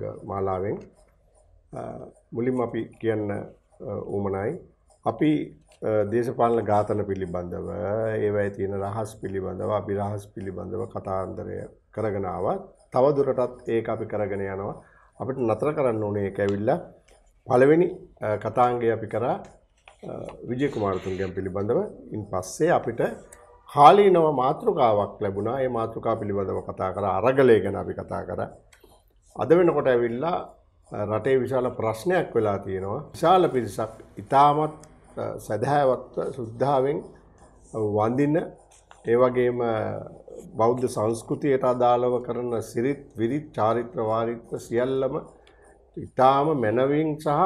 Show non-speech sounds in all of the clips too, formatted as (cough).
මාලාවෙන් මුලින්ම අපි කියන්න උමනයි අපි දේශපාලන ඝාතන පිළිබඳව ඒවයි තියෙන රහස් පිළිබඳව අපි රහස් පිළිබඳව කතාන්තරය කරගෙන ආවා තව දුරටත් ඒක අපි කරගෙන යනවා අපිට නතර කරන්න ඕනේ ඒක ඇවිල්ලා පළවෙනි කතාංගය අපි කරා විජය කුමාරතුංගයන් පිළිබඳව ඉන් පස්සේ අපිට කාලීනව මාතෘකාවක් ලැබුණා ඒ මාතෘකා පිළිබඳව කතා කරා අරගලය ගැන අපි කතා කරා අද වෙනකොට ඇවිල්ලා රටේ විශාල ප්‍රශ්නයක් වෙලා තියෙනවා. විශාල පිරිසක් ඉතාමත් සැදහැවත්ව සුද්ධාවෙන් වඳින ඒ වගේම බෞද්ධ සංස්කෘතියට අදාළව කරන සිරිත් විරිත් චාරිත්‍ර වාරිත්‍ර සියල්ලම ඉතාම මැනවින් සහ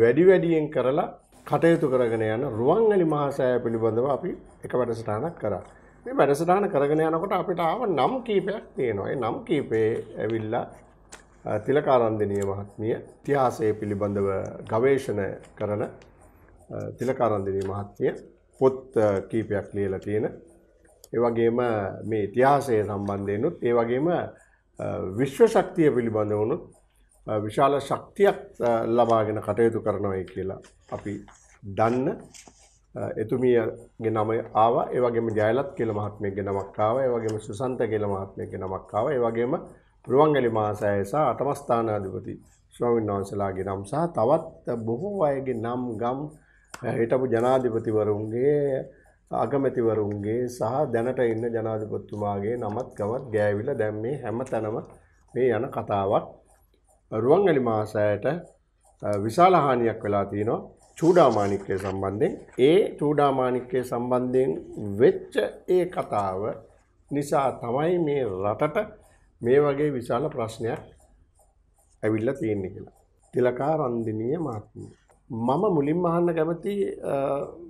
වැඩි වැඩියෙන් කරලා කටයුතු කරගෙන යන රුවන්වැලි මහසෑය පිළිබඳව අපි එක වැඩසටහනක් කරා. මේ වැඩසටහන කරගෙන යනකොට අපිට ආව නම් කීපයක් තියෙනවා. ඒ නම් කීපේ ඇවිල්ලා තිලකාරන්දිනීය මහත්මිය ඉතිහාසය පිළිබඳව ගවේෂණ කරන තිලකාරන්දිනීය මහත්මිය පොත් කීපයක් ලියලා තියෙන. ඒ වගේම මේ ඉතිහාසය සම්බන්ධයෙන්ුත් ඒ වගේම විශ්ව ශක්තිය පිළිබඳව උනුත් විශාල ශක්තියක් ලබාගෙන කටයුතු කරනවයි කියලා අපි දන්න එතුමියගේ නම ආවා ඒ වගේම ජයලත් කියලා මහත්මියගේ නමක් ආවා ඒ වගේම සුසන්ත කියලා මහත්මියගේ නමක් ආවා ඒ වගේම පුරුවන්ගැලි මහසෑය සහ අටමස්ථානාධිපති ස්වාමීන් වහන්සේලාගේ නම් සහ තවත් බොහෝ අයගේ නම් ගම් හිටපු ජනාධිපතිවරුන්ගේ අගමැතිවරුන්ගේ සහ දැනට ඉන්න ජනාධිපතිතුමාගේ නමත් ගමත් ගෑවිලා දැන් මේ හැමතැනම මේ යන කතාවක් රුවන්ගැලි මහසෑයට විශාල හානියක් වෙලා තියෙනවා චූඩාමාණික්කය සම්බන්ධයෙන් ඒ චූඩාමාණික්කය සම්බන්ධයෙන් වෙච්ච ඒ කතාව නිසා තමයි මේ රටට මේ වගේ විශාල ප්‍රශ්නයක් ඇවිල්ලා තියෙන්නේ කියලා. තිලකා රන්දිනීය මහත්මිය. මම මුලින්ම අහන්න කැමති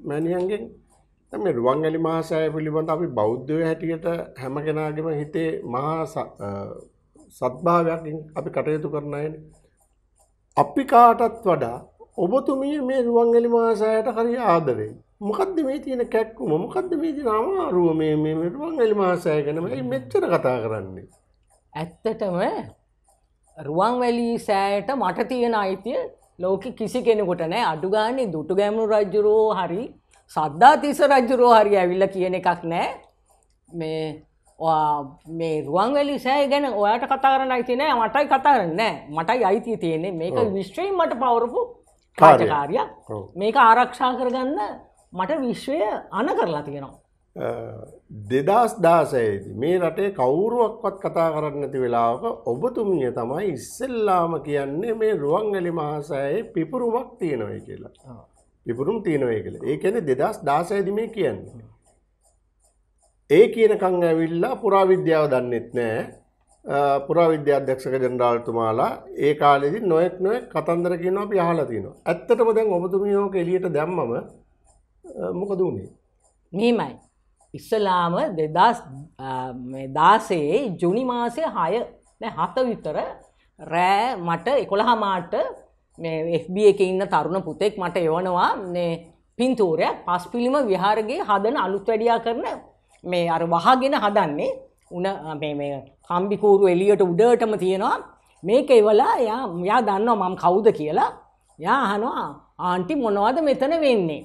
මෑණියන්ගෙන් දැන් මේ රුවන්වැලි මහසෑය පිළිබඳ අපි බෞද්ධයෝ හැටියට හැම කෙනාගේම හිතේ මහා සත්භාවයෙන් අපි කටයුතු කරන අයනේ. අපි කාටත් වඩා ඔබතුමිය මේ රුවන්වැලි මහසෑයට හරි ආදරේ. මොකද්ද මේ තියෙන කැක්කුම? මොකද්ද මේ තියෙන අමාරුව මේ මේ රුවන්වැලි මහසෑය ගැන මේ මෙච්චර කතා කරන්නේ? ඇත්තටම රුවන්වැලී සෑයට මට තියෙන අයිතිය ලෝක කිසි කෙනෙකුට නෑ අඩුගානේ දුටු ගැමුණු රජ්ජුරෝ හරි සද්ධාතිස රජ්ජුරෝ හරි ඇවිල්ල කියන එකක් නෑ මේ මේ රුවන්වැලි සෑ ගැන ඔයාට කතා කරන්න අයිති නෑ මටයි කතා කරන්න නෑ මටයි අයිතිය තියෙන්නේ මේක විශ්වයෙන් මට පවරපු රාජකාරයක් මේක ආරක්ෂා කරගන්න මට විශ්වය අන කරලා තියෙනවා දෙදස් දාසයේද මේ රටේ කවුරුවක්වත් කතා කරන්න නැති වෙලාවක ඔබතුමිය තමයි ඉස්සෙල්ලාම කියන්නේ මේ රුවන්ගලි මහසයේ පිපුරුමක් තියෙනවයි කියලා පිපුරුම් තියෙනවය කියලා ඒ කැනෙ දෙදස් දාසයද මේ කියන්න. ඒ කියනකං ඇවිල්ලා පුරාවිද්‍යාව දන්නෙත් නෑ පුරාවිද්‍යාධ්‍යක්ෂක ජනරාල්තුමාලා ඒ කාලෙදි නොයෙක් නොයෙක් කතන්දර කියනවා අපි අහලා තියෙනවා ඇත්තටම දැන් ඔබතුමියෝක එලියට දැම්මම මොකද වුණේ. මේමයි ඉස්සලාම දෙදස් දාසේ ජුනි මාසය හය හත විතර රෑ මට එකොළහමාට FB එක ඉන්න තරුණ පුතෙක් මට එවනවා පින්තූරයක් පස් පිළිම විහාරගේ හදන අලුත් වැඩියා කරන මේ අර වහගෙන හදන්නේ උන කම්බිකූරු එලියට උඩටම තියෙනවා මේක එවලා යා යා දන්නවා මම කවුද කියලා යා අහනවා ආන්ටි මොනවද මෙතන වෙන්නේ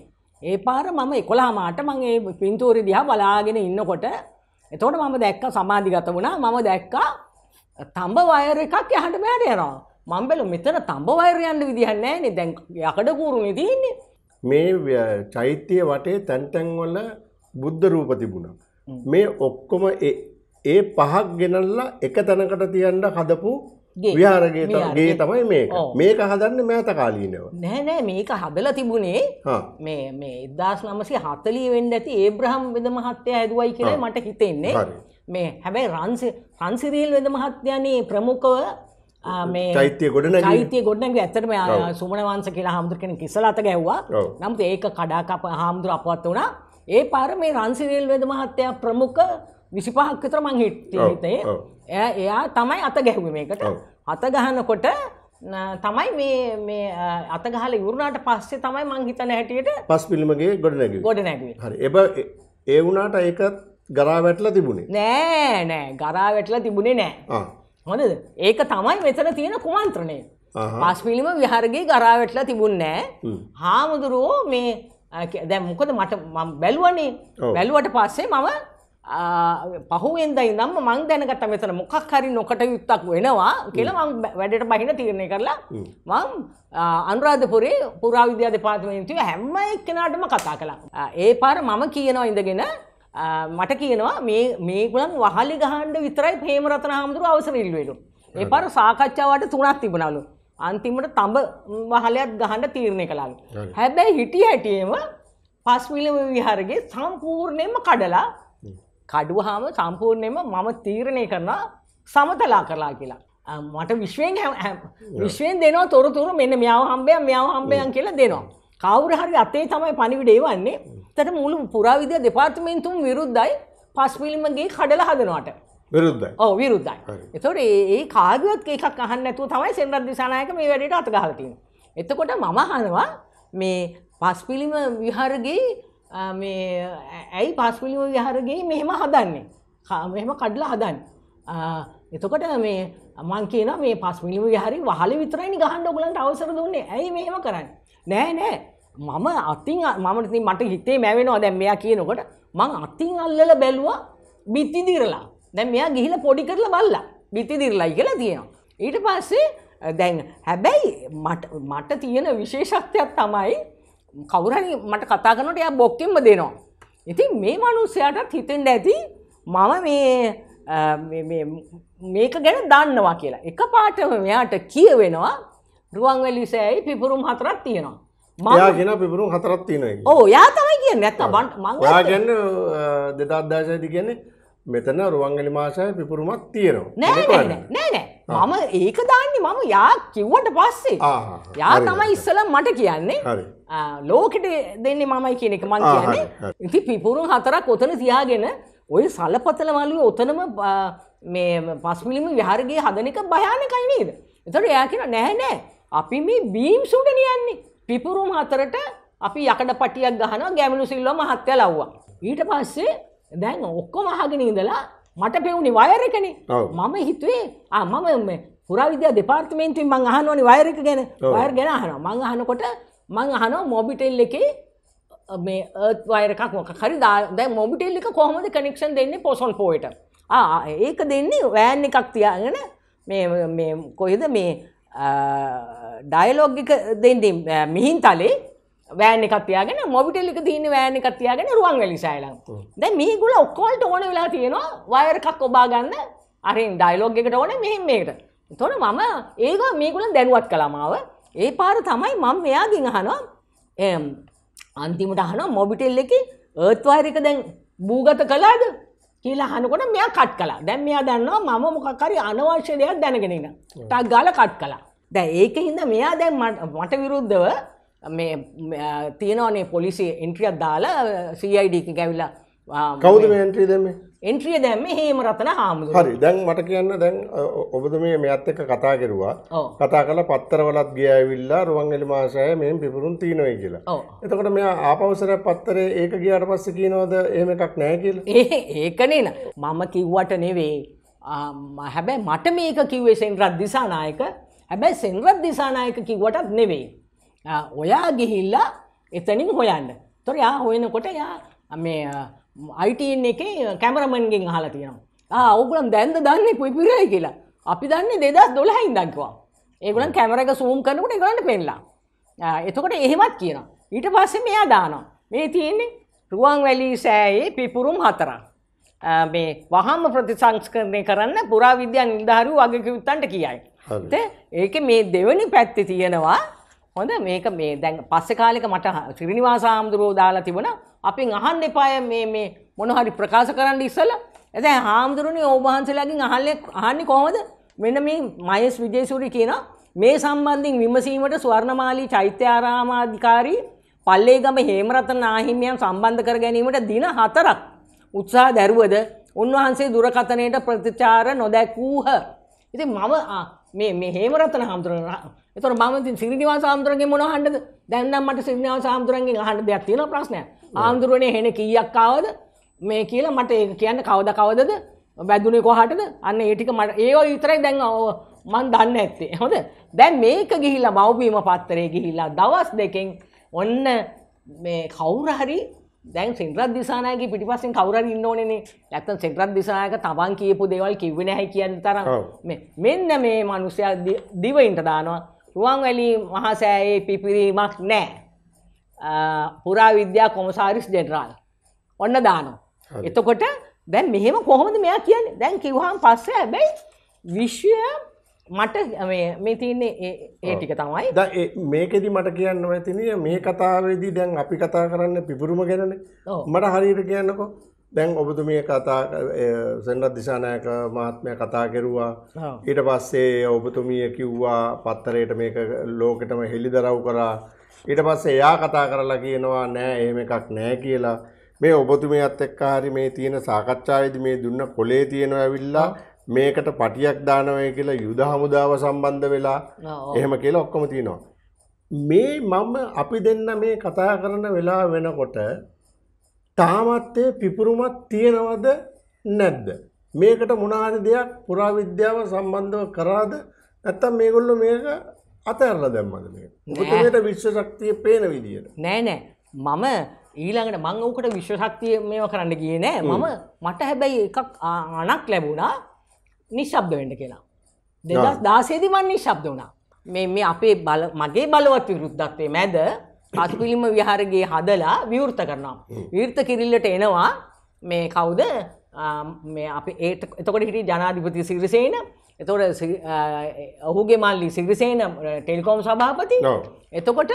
ඒ පාර මම එකොලාමාට මං ඒ පින්තූරි දිහා බලාගෙන ඉන්නකොට එතකොට මම දැක්ක සමාධිගත වුණා මම දැක්කා තඹ වයර එකක් යහට බෑට යනවා මං බැලු මෙතන තඹ වයර යන්න විදිහක් නැහැ නේ දැන් යකඩ කූරුනේ තියෙන්නේ මේ චෛත්‍ය වටේ තැන් තැන් වල බුද්ධ රූප තිබුණා මේ ඔක්කොම ඒ පහක් ගෙනල්ලා එක තැනකට තියන්න හදපු විහාරගේ ගේ තමයි මේ මේක හදන්න මෑතකාලීනව නෑනෑ මේක හදල තිබුණේ මේ මේ එදදාස් නමසේ හතලී වෙන්න ඇති ඒබ්‍රහම් වෙද මහත්තය ඇදුවයි කියලා මට හිතෙන්නේ මේ හැබැයි රන්සි රන්සිරීල් වෙද මහත්්‍යයනේ ප්‍රමුඛව චෛත්‍ය ගොඩන චෛත්‍ය ගොඩනක ඇතරම සුමනවන්ස කියලා හාමුදුර කෙන කිසල අත ගැව්වා නමුත් ඒක කඩාකප හාමුදුර අපවත් වුණා ඒ පාර මේ රන්සිරේල් වෙද මහත්තයා ප්‍රමුඛ විසිපහක් විතර මං හිතේ එයා තමයි අත ගැහුව මේකට අත ගහනකොට තමයි මේ මේ අතගහල ඉවරුණාට පස්සේ තමයි මං හිතන හැටියට පස් පිල්මගේ ගොඩ නැග ගොඩ නැග හරි එබ ඒ වුණට ඒකත් ගරා වැටලා තිබුණේ නෑ නෑ ගරා වැටලා තිබුණේ නෑ හොඳද ඒක තමයි මෙතන තියෙන කුමන්ත්‍රණය පස් පිළිම විහාරගේ ගරා වැටලා තිබුණෑ හාමුදුරුවෝ මේ දැ මොකද මට බැලුවනේ බැලුවට පස්සේ මම පහුවෙන්දයි නම්ම මං දැනකට මෙතන මොකක් හරි නොකට යුත්තක් වෙනවා කියලා මං වැඩට බහින තීරණය කරලා මං අනුරාධපුරේ පුරාවිද්‍යා දෙපාර්තමේන්තුව හැම එක්කෙනාටම කතා කළා. ඒ පාර මම කියනවා ඉඳගෙන මට කියනවා මේ මේගුලන් වහලි ගහන්ඩ විතරයි ප්‍රේමරතන හාමුදුරුව අවසර ඉල්ලුවලු. ඒ පාර සාකච්ඡාවට තුනක් තිබුණලු. අන්තිමට තඹ වහලයක් ගහන්ඩ තීරණය කලාලු. හැබැයි හිටිය හැටියම පස්මිලම විහාරගේ සම්පූර්ණයම කඩලා කඩුවහම සම්පූර්ණයම මම තීරණය කරනවා සමතලා කරලා කියලා. මට විශ්වයෙන් විශ්වයෙන් දෙනවා තොරතුරු මෙන්න මියාව හම්බයන් මියාව හම්බයන් කියලා දෙනවා. කවුරු හරි අතේ තමයි පණිවිඩේ වන්නේ. එතට මුළු පුරාවිද්‍යා දෙපාර්තමේන්තුවම විරුද්ධයි පස් පිළිමගේ කඩලා හදනවට. විරුද්ධයි. ඔව් විරුද්ධයි. ඒතකොට ඒ කාගවත් එකක් අහන්න නැතුව තමයි සෙන්රත් දිසානායක මේ වැඩේට අත ගහලා තියෙන්නේ. එතකොට මම අහනවා මේ පස් පිළිම විහාරගේ මේ ඇයි පස්මිලියෝ විහාරගේ මෙහෙම හදන්නේ මෙහෙම කඩලා හදන්න එතකොට මේ මං කියන මේ පස්මිලිම විහාරි වහල විතරයිනි ගහන්න ඔගලන්ට අවසර දුන්නේ ඇයි මෙහෙම කරන්න නෑ නෑ මම අතින් මමති මට හිතේ මැවෙනවා දැන් මෙයා කියනකොට මං අතින් අල්ලල බැලුවා බිත්ති දිරලා දැන් මෙයා ගිහිල පොඩි කරලා බල්ලා බිත්ති දිරලායි කියලා තියෙනවා ඊට පස්සේ දැන් හැබැයි මට තියෙන විශේෂත්වයක් තමයි කවුරහනි මට කතා කරනට එයා බොක්කෙන්ම දෙනවා. ඉතින් මේ මනුස්සයාටත් හිතෙන්ට ඇති මම මේ මේක ගැන දන්නවා කියලා. එක පාටම මෙයාට කියවෙනවා රුවන්වැලි සෑයි පිපුරුම් හතරක් තියෙනවා. මයා කියෙන පිපුරුම් හතරක් තියෙනවා. ඕ යා තමයි කිය නැත්ත බන්ට මං ගන්න දෙදත්දාශයති කියන්නේ මෙතන රුවන්ගලි මාසය පිපුරුමක් තියෙනවා නෑ මම ඒක දාන්න මම යා කිව්වට පස්සේ යා තමයි ඉස්සල මට කියන්නේ ලෝකෙට දෙන්නේ මමයි කියන එක මං කියන්නේ ඉති පිපුරුම් හතරක් ඔතන තියාගෙන ඔය සලපතල මලුව ඔතනම මේ පස්මිලිම විහාරගේ හදනක භයානකයි නේද එතට එයා කියෙන නැහැ නෑ අපි මේ බීම් සුටනියන්නේ පිපුරුම් හතරට අපි යකඩ පටියක් ගහන ගැමිලු සිල්ලව මහත්තය ලව්වා ඊට පස්සේ දැන් ඔක්කොම අහගෙන ඉඳලා මට පෙවුණේ වයර් එකනේ. මම හිතුවේ ආ මම මේ පුරාවිද්‍යා දෙපාර්තමේන්තුවෙන් මං අහනෝනේ වයර් එක ගැන. වයර් ගැන අහනවා. මං අහනකොට මං අහනවා මොබිටෙල් එකේ මේ ඒත් වයර් එකක් මොකක් හරි දැන් මොබිටෙල් එක කොහොමද කනෙක්ෂන් දෙන්නේ පොසොල් පෝයට? ආ ඒක දෙන්නේ වෑන් එකක් තියාගෙන මේ මේ කොහෙද මේ ඩයලොග් එක දෙන්නේ මිහින්තලේ වෑන කතියාගෙන මොබිටෙල්ලික තියන වෑන කතියාගෙන රුවන් වැලිසායලම් දැ මේ ගුල ඔක්කෝල්ට ඕන වෙලා තියෙනවා වයරකක් ඔබා ගන්න අරින් ඩයිලෝග් එකට ඕන මෙහෙම මේකට තොන මම ඒක මේගුල දැනුවත් කළමාව ඒ පාර තමයි මං මෙයාගින් අහනවා එම් අන්තිමට අහන මොබිටෙල් එක ඒත්වායරික දැන් භූගත කලාද කියලා හනකොට මෙයා කට් කලා දැන් මෙයා දන්නවා මම මොකක්කරි අනවශ්‍ය දෙයක් දැනගෙනන්න ටක් ගාල කට් කලා දැ ඒක හින්ද මෙයා දැන් මට විරුද්ධව මේ තියෙනවනේ පොලිසි එන්ට්‍රියක් දාලා සයිඩක ගැවිලා කවද එන්ට්‍රී දැම එන්ට්‍රිය දැම හේම රතන හාමුදු හරි දැන් මට කියන්න දැන් ඔබද මේ මෙත් එක කතා කෙරවා කතා කල පත්තරවලත් ගියවිල්ලා රුවන්ගලි මාසය මෙම පිපුරුන් තියනොය කියලා එතකට මෙයා ආපවසර පත්තරේ ඒක ගියාට පස්ස කියනවද ඒම එකක් නෑකිල් ඒ ඒකනේන මම කිව්වට නෙවේ හැබැ මට මේක කිව්වේ සෙන්රත් දිසානායක හැබැයි සෙන්රත් දිසානායක කිව්වටත් නෙවෙයි ඔයා ගිහිල්ලා එතනින් හොයන්න. තොර යා හොයනකොට යා මේ අයිටන් එක කැමරමන්ගෙන් හලා තියෙනවා ඔගුලන් දැන්ද දන්නේ පුපුරයි කියලා අපි දන්න දෙදස් දොළහින් දක්වා ඒගුලන් කැමරක සූම් කරනකට ගලට පෙන්ලා එතකොට එහෙමත් කියනවා ඊට පස්සෙ මෙයා දානවා මේ තියන්නේ රුවන් වැලී සෑයේ පිපුරුම් හතර මේ වහම ප්‍රතිසංස්කරණය කරන්න පුරාවිද්‍යන් නිධාරු වගකියුත්තන්ට කියයි ඒක මේ දෙවනි පැත්ති තියෙනවා හොඳ මේක මේ දැන් පස්සේ කාලෙක මට ශ්‍රීනිවාස හාමුදුරුවෝ දාලා තිබුණා අපෙන් අහන්න එපාය මේ මේ මොන හරි ප්‍රකාශ කරන්න ඉස්සලා එතැන් හාමුදුරුවනේ ඔබ වහන්සේලාගෙන් අහන්නේ අහන්නේ කොහොමද මෙන්න මේ මහේස් විජේසූරි කියන මේ සම්බන්ධයෙන් විමසීමට ස්වර්ණමාලී චෛත්‍යාරාමාධිකාරී පල්ලේගම හේමරතන නාහිමියන් සම්බන්ධ කර ගැනීමට දින හතරක් උත්සාහ දැරුවද උන්වහන්සේ දුරකථනයට ප්‍රතිචාර නොදැක්වූහ. ඉතින් මම මේ මේ හේමරතන හාමුදුරුවෝ එතොට මම සිරිනිවා සාමුදුරන්ගේ මොන හන්ඩද දැන්නම් මට සිරිනිවා සාමුදුරන්ගේ හට දෙයක් තියෙන ප්‍රශ්නය ආමුදුරුවනේ හෙන කීයක්කාවද මේ කියලා මට ඒ කියන්න කවද කවදද වැදුනේ කොහටද අන්න ඒටික මට ඒව විතරයි දැන් මන් දන්න ඇත්තේ හොද දැන් මේක ගිහිල්ලා මවබීම පත්තරේ ගිහිල්ලා දවස් දෙකෙන් ඔන්න මේ කවුරහරි දැන් සෙන්ද්‍රත් දිසානායගේ පිටිපස්සෙන් කවුරන් ඉන්න ඕනේ නැත්තම් සෙන්ද්‍රත් දිසානායක තමන් කියපු දේවල් කිව්වේ නැහැ කියන තරම් මෙන්න මේ මිනිස්සයා දිවයින්ට දානවා රුවන්වැලි මහා සෑයේ පිපිරීමක් නෑ. පුරාවිද්‍යා කොමසාරිස් ජෙනරාල්. ඔන්න දානෝ. එතකොට දැන් මෙහෙම කොහොමද මෙයා කියන්නේ? දැන් කිව්වහම පස්සේ හැබැයි විශ්වය මට මේ තියන්නේ ඒ ටික තමයි. දැන් මේකෙදි මට කියන්න වෙතිනේ මේ කතාවේදී දැන් අපි කතා කරන්නේ පිපුරුම ගැනනේ. මට හරියට කියන්නකෝ දැන් ඔබතුමිය කතා සෙන්රත් දිසානායක මහත්මය කතා කෙරුවා ඊට පස්සේ ඔබතුමිය කිව්වා පත්තරයට මේක ලෝකෙටම හෙළිදරව් කරා ඊට පස්සේ එයා කතා කරලා කියනවා නෑ එහෙම එකක් නෑ කියලා මේ ඔබතුමියත් එක්ක හරි මේ තියෙන සාකච්ඡාවේදී මේ දුන්න කොලේ තියෙනවා ඇවිල්ලා මේකට පටියක් දානවා කියලා යුද හමුදාව සම්බන්ධ වෙලා එහෙම කියලා ඔක්කොම තියෙනවා මේ මම අපි දෙන්න මේ කතා කරන වෙලා වෙනකොට තාමත් පිපුරුමක් තියෙනවද නැද්ද. මේකට මොනාද දෙයක් පුරාවිද්‍යාව සම්බන්ධව කරාද නැත්තම් මේගොල්ලො මේක අතඇරල දැම්මද මේ මොකමට විශ්ව ශක්තිය පේන විදියට. නෑනෑ මම ඊළඟට මං ඕකට විශ්වශක්තිය මේව කරන්න කිය නෑ මම මට හැබැයි එකක් අනක් ලැබුණා නිශ්ශබ්ද වෙන්ඩ කියලා. දෙදස් දාසේදි මන්නේ ශබ්ද වුණා. මේ මේ අපේ බල මගේ බලවත් විරුද්ධත්වේ මැද අතුපිළිම විහාරගේ හදලා විවෘත කරනවා. විවෘත කිරිල්ලට එනවා මේ කවුද මේ අපි ඒ එතකොට හිටි ජනාධිපති සිරිසේන එතකොට ඔහුගේ මල්ලි සිරිසේන ටෙලිකෝම් සභාපති එතකොට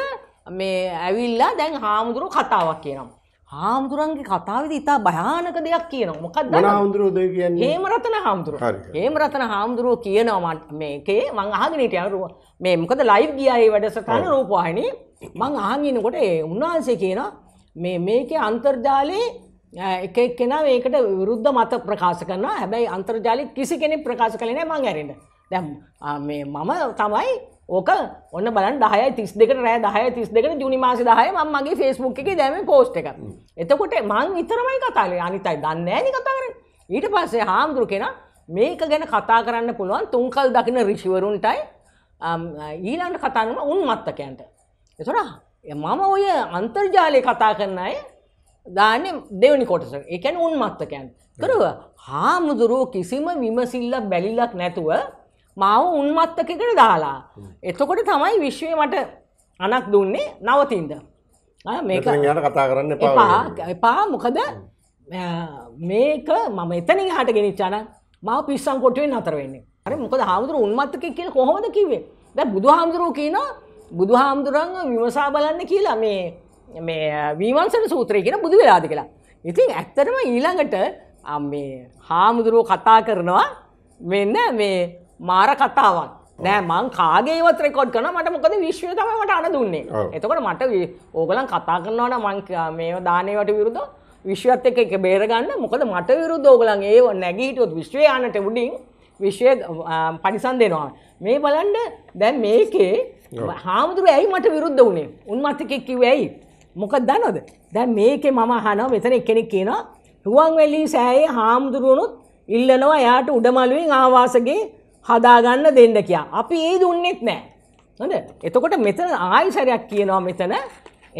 මේ ඇවිල්ලා දැන් හාමුදුරුව කතාවක් කියනවා. හාමුදුරන්ගේ කතාවද ඉතා භයානක දෙයක් කියන මොකක් හාමුදුරුව දෙ කියන්න ඒමරතන හාමුදුරුව ඒමරතන හාමුදුරුව කියනවමට මේකේ මං අහගෙනට අරුව මේ මොකද ලයිව් ගියයි වැඩසටන රූපවාහිනි මං ආගනකොට ඒ උන්වහන්සේ කියන මේ මේකේ අන්තර්ජාලයේ එක කෙන ඒකට විරුද්ධ මත ප්‍රකාශ කරන හැබැයි අන්තර්ජාලි කිසි කෙනෙ ප්‍රකාශ කලන මං ඇරෙන්ට දැම් මේ මම තමයි ඕක ඔන්න බලන් දහය තිස් දෙකට රෑ දහය තිස් දෙකට ජුනි මාසි දහය ම මගේ ෆෙස්බුක් එක දැම පෝස්ට් එක එතකොට මං ඉතරමයි කතාලේ අනිතයි දන්න ඇනි කතාර ඊට පස්සේ හාමුදුරු කෙන මේක ගැන කතා කරන්න පුළුවන් තුන්කල් දකින රිෂිවරුන්ටයි ඊලන්ට කතාන්නම උන් මත්තකයන්ට එතුොට මම ඔය අන්තර්ජාලය කතා කරන්නයි දානෙ දෙවනි කොටස එකැන උන් මත්තකයන් කරුව හාමුදුරුව කිසිම විමසිල්ල බැලිලක් නැතුව මාව උන්මත්තකකට දාලා. එතකොට තමයි විශ්වය මට අනක් දුන්නේ නවතින්ද. මේක යට කතා කරන්න එපා එපා මොකද මේක මම එතනින් හට ගෙනනිච්චාන මව පිස්සං කොටුවෙන් අතරවෙන්නේ අර මොකද හාමුදුර උන්මත්තක කියල කොහොමද කිවේ ද බුදු හාමුදුරුව කියන බුදු හාමුදුරන් විමසා බලන්න කියලා මේ මේ වීවන්සට සූත්‍රය කියෙන බුදු වෙලාද කියලා. ඉතින් ඇත්තටම ඊළඟට මේ හාමුදුරුවෝ කතා කරනවා මෙන්න මේ මාර කතාවක් නෑ මං කාගේවත් රෙකෝඩ් කන මට මොකද විශ්වය තමයි මට අන දුන්නේ එතකොට මට ඕගලන් කතා කරනවන මං මේ දානයට විරුද්ධ විශ්වත් එක එක බේරගන්න මොකද මට විරුද්ධ ඕගලන් ඒ නැගීටුවත් විශ්වය යනට උඩින් විශ්වය පනිසන් දෙනවා මේ බලන්ඩ දැන් මේකේ හාමුදුරුව ඇයි මට විරුද්ධ වුණේ උන්මත්තකෙක් කිව් ඇයි මොකක් දන්නොද දැන් මේකේ මම හන මෙතන කෙනෙක් කියන රුවන්වෙලි සෑයේ හාමුදුරුවනුත් ඉල්ලනවා යාට උඩමළුවෙන් ආවාසගේ හදාගන්න දෙන්න කියා. අපි ඒ දුන්නෙත් නෑ. හොඳ? එතකොට මෙතන ආයි සැරයක් කියනවා මෙතන.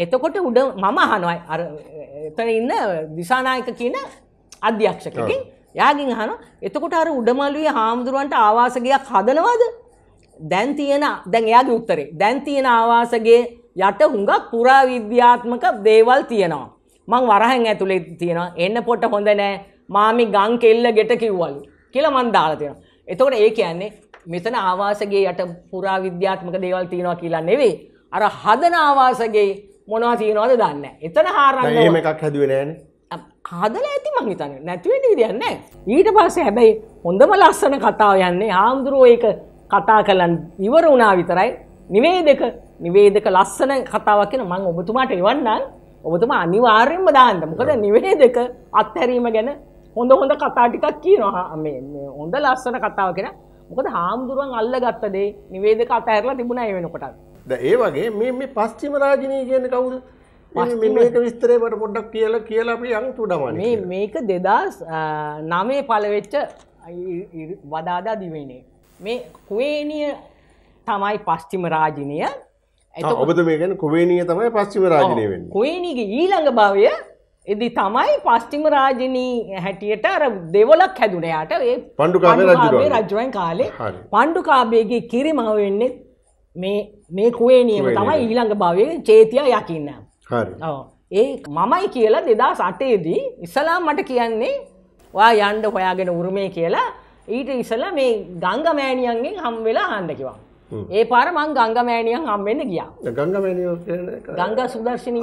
එතකොට උඩ මම අහනවා අර එතන ඉන්න දිසානායක කියන අධ්‍යක්ෂකකින් යාගින් අහනවා. එතකොට අර උඩමළුවේ හාමුදුරුවන්ට ආවාසගයක් හදනවද? දැන් තියෙන දැන් එයාගේ උත්තරේ. දැන් තියෙන ආවාසගේ යට හුඟක් පුරාවිද්‍යාත්මක දේවල් තියෙනවා. මං වරහෙන් ඇතුලේ තියෙනවා. එන්න පොට හොඳ නෑ. මාමි ගම් කෙල්ල ගෙට කිව්වලු. කියලා මන් දාලා තියෙනවා. එතකොට ඒ කියන්නේ මෙතන ආවාසගේ යට පුරා විද්‍යාත්මක දේවල් තියෙනවා කියලා නෙවෙයි. අර හදන ආවාසගේ මොනවා තියෙනවද දන්නේ නැහැ. එතන හරන්න ඕන. එකක් හැදුවේ නෑනේ. හදලා ඇති මං හිතන්නේ. නැති වෙන්නේ ඉඩයක් නැහැ. ඊට පස්සේ හැබැයි හොඳම ලස්සන කතාව යන්නේ ආම්දුරෝ ඒක කතා කලන් ඉවර වුණා විතරයි නිවේදක නිවේදක ලස්සන කතාවක් කියන මම ඔබතුමාට එවන්නම් ඔබතුමා අනිවාර්යෙන්ම දාන්න මොකද නිවේදක අත්හැරීම ගැන හොඳ හොඳ කතා ටිකක් කියනවා මේ හොඳ ලස්සන කතාව කෙන මොකද හාමුදුරුවන් අල්ල ගත්තදේ නිවේදක අතඇරලා තිබුණ ඒ වෙනකොටත් ද ඒ වගේ මේ මේ පස්්චිම රාජනී කියන කවුද මේක විස්තරේට පොඩ්ඩක් කියලා කියලා අපි අංතු ඩමන මේක දෙදස් නමේ පලවෙච්ච වදාදා දිවෙනේ මේ කුවේනිය තමයි පස්්චිම රාජිනය ඔබද මේ ගැන කුවේනිය තමයි පස්්චිම රාජනය වෙන් කුවේනිගේ ඊළඟ භාවය එදි තමයි පස්්ටිම රාජනී හැටියට අර දෙවලක් හැදුනයාට ඒ පණ්ඩුකාේ රජුවන් කාලේ පණ්ඩුකාබේගේ කිරි මහ වෙන්නෙත් මේ කුවේ නියම තමයි ඊළඟ භවය චේතිය යකින්න ඒ මමයි කියලා දෙදා සටේදී ඉස්සලා මට කියන්නේ වා යන්ඩ හොයාගෙන උරුමේ කියලා ඊට ඉසල මේ ගංගමෑණියන්ගෙන් හම් වෙලා හන්දකිවා ඒ පාර මං ගංගමෑනියන් හම්බෙන්න්න ගියා ගංගමෑනිය ගංග සුදර්ශනී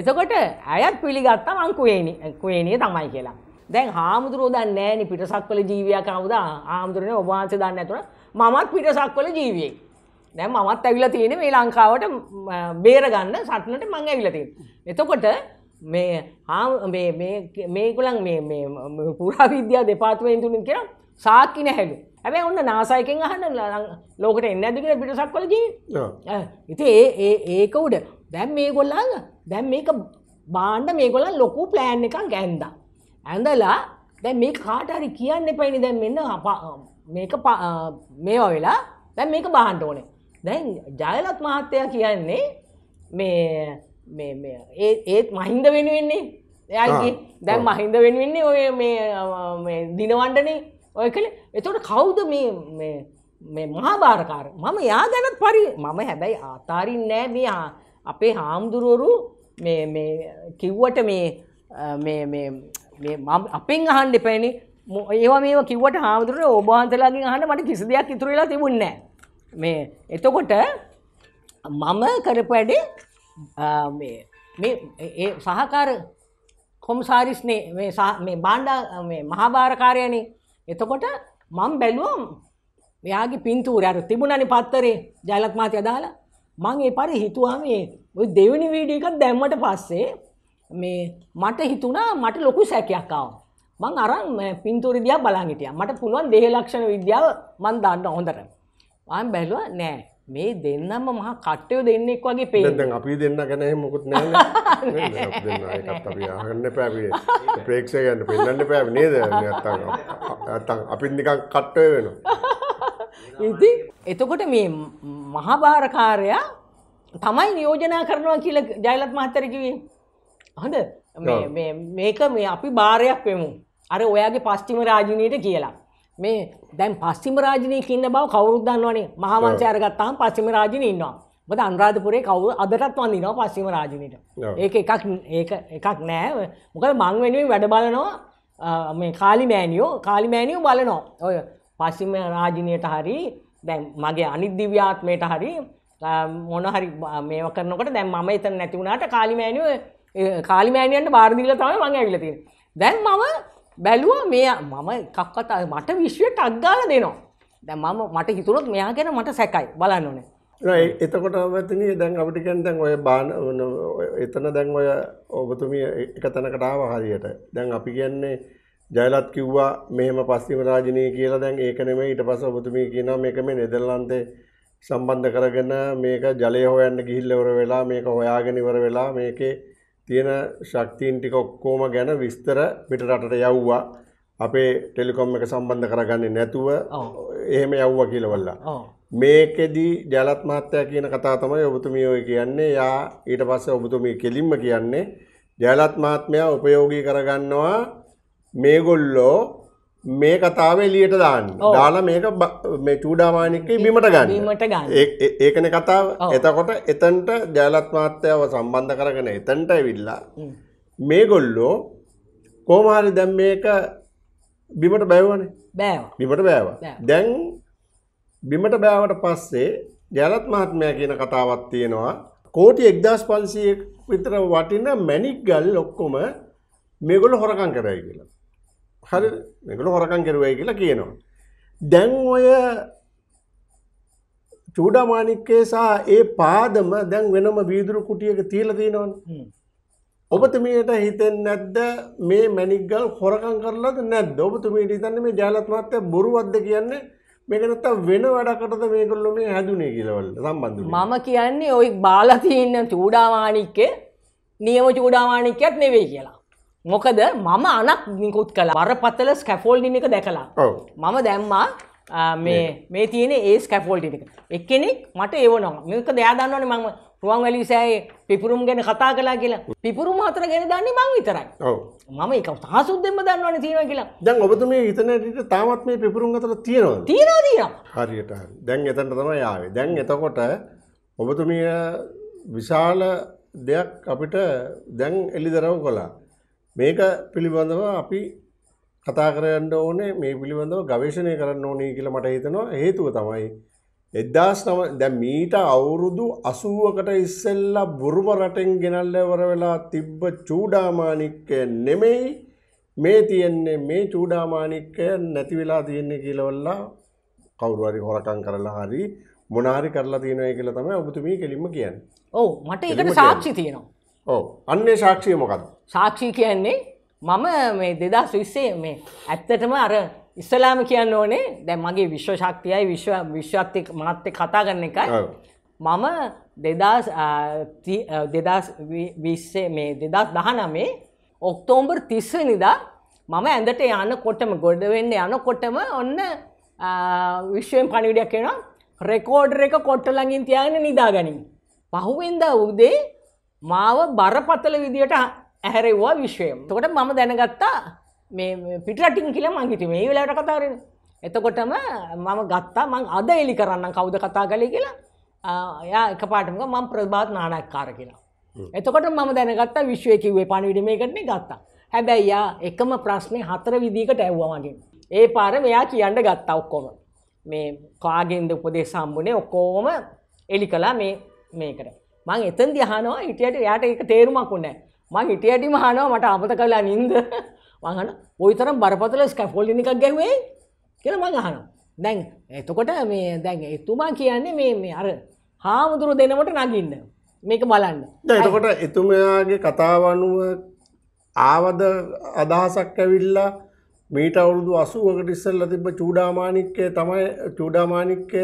එතකොට ඇයත් පිළිගත්තා මංකුවේනිකුවේනිය තමයි කියලා දැන් හාමුදුරුව දන්න ෑනි පිටසක් වල ජීවයක් කවුද ආමුදුරන ඔබහන්ස දන්න ඇතුන මමත් පිටසක් වල ජීවියේ දැ මත් ඇවිල තියෙන මේ ලංකාවට බේරගන්න සටනට මං ඇවිලතින්. එතකොට මේකුලන් පුරාවිද්‍යා දෙපාත්වයෙන් තුළින් කියෙන සාක්කින හැඩු හැබැයි ඔන්න නාසායකෙන් අහන්න ලෝකට එන්න ඇති කියලා පිටසක්වල ජීවි. ඉතින් ඒ ඒ ඒක උඩ දැන් මේගොල්ලන් දැන් මේක බාණ්ඩ මේගොල්ලන් ලොකු ප්ලෑන් එකක් ඇන්දා. ඇඳලා දැන් මේ කාට හරි කියන්න එපයිනේ දැන් මෙන්න මේක මේවා වෙලා දැන් මේක බාහන්න ඕනේ. දැන් ජයලත් මහත්තයා කියන්නේ මේ මේ මේ ඒ ඒත් මහින්ද වෙනුවෙන්නේ එයාගේ දැන් මහින්ද වෙනුවෙන්නේ ඔය මේ දිනවන්නනේ ඔය කළ එතොට කවුද මේ මහාභාරකාර මම යා ගැනත් පරි මම හැබැයි ආතාරින් නෑ මේ අපේ හාමුදුරුවරු කිව්වට මේ අපෙන් අහන්ඩි පැණි ඒවා මේ කිවට හාමුදුර ඔබහන්තලාගේ අහන්න මට කිසි දෙයක් ඉතුරලා තිබුන්නෑ මේ එතකොට මම කරපඩි මේ සහකාර කොම්සාරිස්නේ මේ බාණ්ඩ මහාභාරකාරයනේ එතකොට මං බැලුවම් මෙයාගේ පින්තූරය අර තිබුණනේ පත්තරේ ජයලත් මාතිය දාලා මං ඒ පරි හිතුවා මේ ওই දෙවෙනි වීඩියෝ එකක් දැම්මට පස්සේ මේ මට හිතුණා මට ලොකු සැකයක් ආවා. මං අරන් පින්තූරෙ දිහා බලන් හිටියා. මට පුළුවන් දේහ ලක්ෂණ විද්‍යාව මං දන්න හොඳට. මම බැලුවා නෑ මේ දෙන්නම මහ කට්ටයෝ දෙන්නෙක් වගේ පේ අපි දෙන්න ගැන මොකුත් න්න පැ ප්‍රේක්ෂ ගන්න පෙන්න්න පැ නේද ඇත්තන් අපිත් නිකන් කට්ටය වෙන ඉති එතකොට මේ මහභාරකාරයා තමයි නියෝජනා කරනවා කියල ජයලත් මහත්තරකිවේ හඳ මේක මේ අපි භාරයක් වෙමු අර ඔයාගේ පස්්චිම රාජනයට කියලා මේ දැන් පස්සිම රාජනයක ඉන්න බව කවුරුත් දන්නවනේ මහාවංශය අරගත්තාම පස්සිම රාජිනී ඉන්නවා. මොකද අනුරාධපුරේ කවුරු අදටත් වඳිනවා පස්සිම රාජිනීට. ඒක එකක් ඒක එකක් නෑ. මොකද මං වෙනුවෙන් වැඩ බලනවා මේ කාලි මෑනියෝ කාලි මෑනියෝ බලනවා. ඔය පස්සිම රාජිනියට හරි දැන් මගේ අනිත් දිව්‍යාත්මයට හරි මොන හරි මේව කරනකොට දැන් මම එතන නැති වුණාට කාලි මෑනියෝ කාලි මෑනියන්ට බාර දීලා තමයි මම ඇවිල්ලා තියෙන්නේ. දැන් මම බැලුවා මේ මම කක්කතා මට විශ්වයට අක්ගාල දෙනවා. දැ මම මට හිතුරොත් මෙයා ගැන මට සැකයි බලන්න ඕනේ. එතකොට ඔබතුනී දැන් අපිටිකන් දැන් ඔය බාන එතන දැන් ඔය ඔබතුමිය එක තැනකටාව හරියට දැන් අපි කියන්නේ ජයලත් කිව්වා මෙහම පස්සිම රාජනය කියලා දැන් ඒකනෙම ඊට පස ඔබතුමී කියන මේක මේ නෙදල්ලන්තේ සම්බන්ධ කරගෙන මේක ජලය හොයන්න ගිහිල්ලවර වෙලා මේක හොයාගෙනවර වෙලා මේකේ තියෙන ශක්තියන් ටික ඔක්කොම ගැන විස්තර පිට රටට යව්වා. අපේ ටෙලිකොම් එක සම්බන්ධ කරගන්නේ නැතුව එහෙම යව්වා කියලා වල්ලා. මේකෙදි ජලත් මහත්තයා කියන කතාව තමයි ඔබතුමිය ඔය කියන්නේ. යා ඊට පස්සේ ඔබතුමිය කෙලින්ම කියන්නේ ජලත් මහත්මයා උපයෝගී කරගන්නවා මේගොල්ලෝ මේ කතාව එලියට දාන්න දාලා මේක මේ චූඩාමානිකේ බිමට ගන්න ඒකන කතාව එතකොට එතන්ට ජයලත් මාත්‍යාව සම්බන්ධ කරගෙන එතන්ට ඇවිල්ලා මේ ගොල්ලෝ කෝමාරි දැම් මේක බිමට බැව්වනේ බෑ බිමට බෑව දැන් බිමට බෑවට පස්සේ ජලත් මහත්මය කියන කතාවත් තියෙනවා කෝටි එක්දස් පන්සිය විතර වටින මැනික් ගල් ඔක්කොම මේගොල හොරකං කරයි කියලා හරි මේකල හොරකන් කරුවයි කියලා කියනවා. දැන් ඔය චූඩාමානික්කේ සහ ඒ පාදම දැන් වෙනම වීදුරු කුටියක තියලා තියෙනවනේ. ඔබතුමියට හිතෙන්නේ නැද්ද මේ මැණික්ගල් හොරකම් කරලාද නැද්ද? ඔබතුමියට හිතන්නේ මේ ජයලත් මහත්තයා බොරුවක්ද කියන්නේ? මේක නැත්තම් වෙන වැඩකටද මේගොල්ලෝ මේ හැදුනේ කියලා වල සම්බන්ධ වෙන්නේ. මම කියන්නේ ওই බාලා තියෙන චූඩාමානික්කේ නියම චූඩාමානික්කයක් නෙවෙයි කියලා. මොකද මම අනක් නිකුත් කලා වරපතල ස්කැෆෝල්ඩි එක දැකලා මම දැම්මා මේ මේ තියෙන ඒ ස්කැෆෝල්ටි එක එක්කෙනෙක් මට ඒවනවා මේක දයාදන්නවන මම රුවන් වැලිසෑයි පිපුරුම් ගැන කතා කලා කියලා පිපුරුම් අතර ගැන දන්නේ මං විතරයි මම එක තහසුද්දෙම දන්නවන තියෙන කියලා දැන් ඔබතු මේ හිතනට තාමත් මේ පිපුරුම් අතර තියෙනවා තියෙන තියෙන හරියට දැන් එතට තම යාවේ දැන් එතකොට ඔබතුමිය විශාල දෙයක් අපිට දැන් එල්ලිදරව කොලා මේක පිළිබඳව අපි කතා කරන්න ඕනේ මේ පිළිබඳව ගවේෂණය කරන්න ඕනේ කියලා මට හිතෙනවා හේතුව තමයි එදදාස් නම දැ මීට අවුරුදු අසුවකට ඉස්සෙල්ලා බුරුම රටෙන් ගෙනල්ලවර වෙලා තිබ්බ චූඩාමානික්කය නෙමෙයි මේ තියෙන්නේ මේ චූඩාමානික්කය නැති වෙලා තියෙන්නේ කියලවල්ලා කවුරුවරි හොරකං කරලා හරි මොනාරි කරලා තියෙනය කියලා තමයි ඔබතුමී කෙලින්ම කියන්න ඕ මට එකට සාක්ෂි තියෙනවා ඕ අන්නේ සාක්ෂිය මොකද සාක්ෂී කියන්නේ මම මේ දෙදා සවිස්සේ මේ ඇත්තටම අර ඉස්සලාම කියන්න ඕනේ දැ මගේ විශ්ව ශක්තියයි විශ්ව විශ්වක්ති මනත්ත කතා කරන්න එකයි මම දෙදස් දෙදස් විස්සේ මේ දෙදස් දහනමේ ඔක්තෝම්බර් තිස්ස නිදා මම ඇඳට යන කොටම ගොඩ වෙන්න යන කොටම ඔන්න විශ්වයෙන් පණිවිඩයක් කියෙන රෙකෝඩ් එක කොට්ට ලඟින් තියගෙන නිදා ගැනින් පහුවෙන්ද උදේ මාව බරපතල විදියට ඇහැරෙව්වා විශ්වයම් තකොට මම දැනගත්තා මේ පිටරටින් කියල මංහිට මේ වෙලාට කතාරෙන එතකොටම මම ගත්තා මං අද එලි කරන්න කවුද කතා කලේ කියලා යා එක පාටමක මං ප්‍රභාත් නානක්කාර කියලා එතකොට මම දැනගත්ත විශ්වය කිව්වේ පණවිඩ මේකටන ගත්තා හැබැයි යා එකම ප්‍රශ්නය හතර විදිකට ඇව්වාමගින් ඒ පාර මෙයා කියන්න ගත්තා ඔක්කොම මේ කාගෙන්ද උපදේ සම්බුණේ ඔක්කෝම එලි කලා මේ මේකට මං එතන්දි අහනවා හිටියට එයාට ඒක තේරුමක් නැහැ. මං හිටියටිම අහනවා මට අමතක වෙලා නින්ද. මං අහන කොයිතරම් බරපතල ස්කැෆෝල්ඩින් එකක් ගැහුවේ කියලා මං අහනවා. දැන් එතකොට මේ දැන් එතුමා කියන්නේ මේ මේ අර හාමුදුරු දෙනවට නගින්න. මේක බලන්න. දැන් එතකොට එතුමයාගේ කතාව අනුව ආවද අදහසක් ඇවිල්ලා මීට අවුරුදු 80කට ඉස්සෙල්ලා තිබ්බ චූඩාමාණික්කය තමයි චූඩාමාණික්කය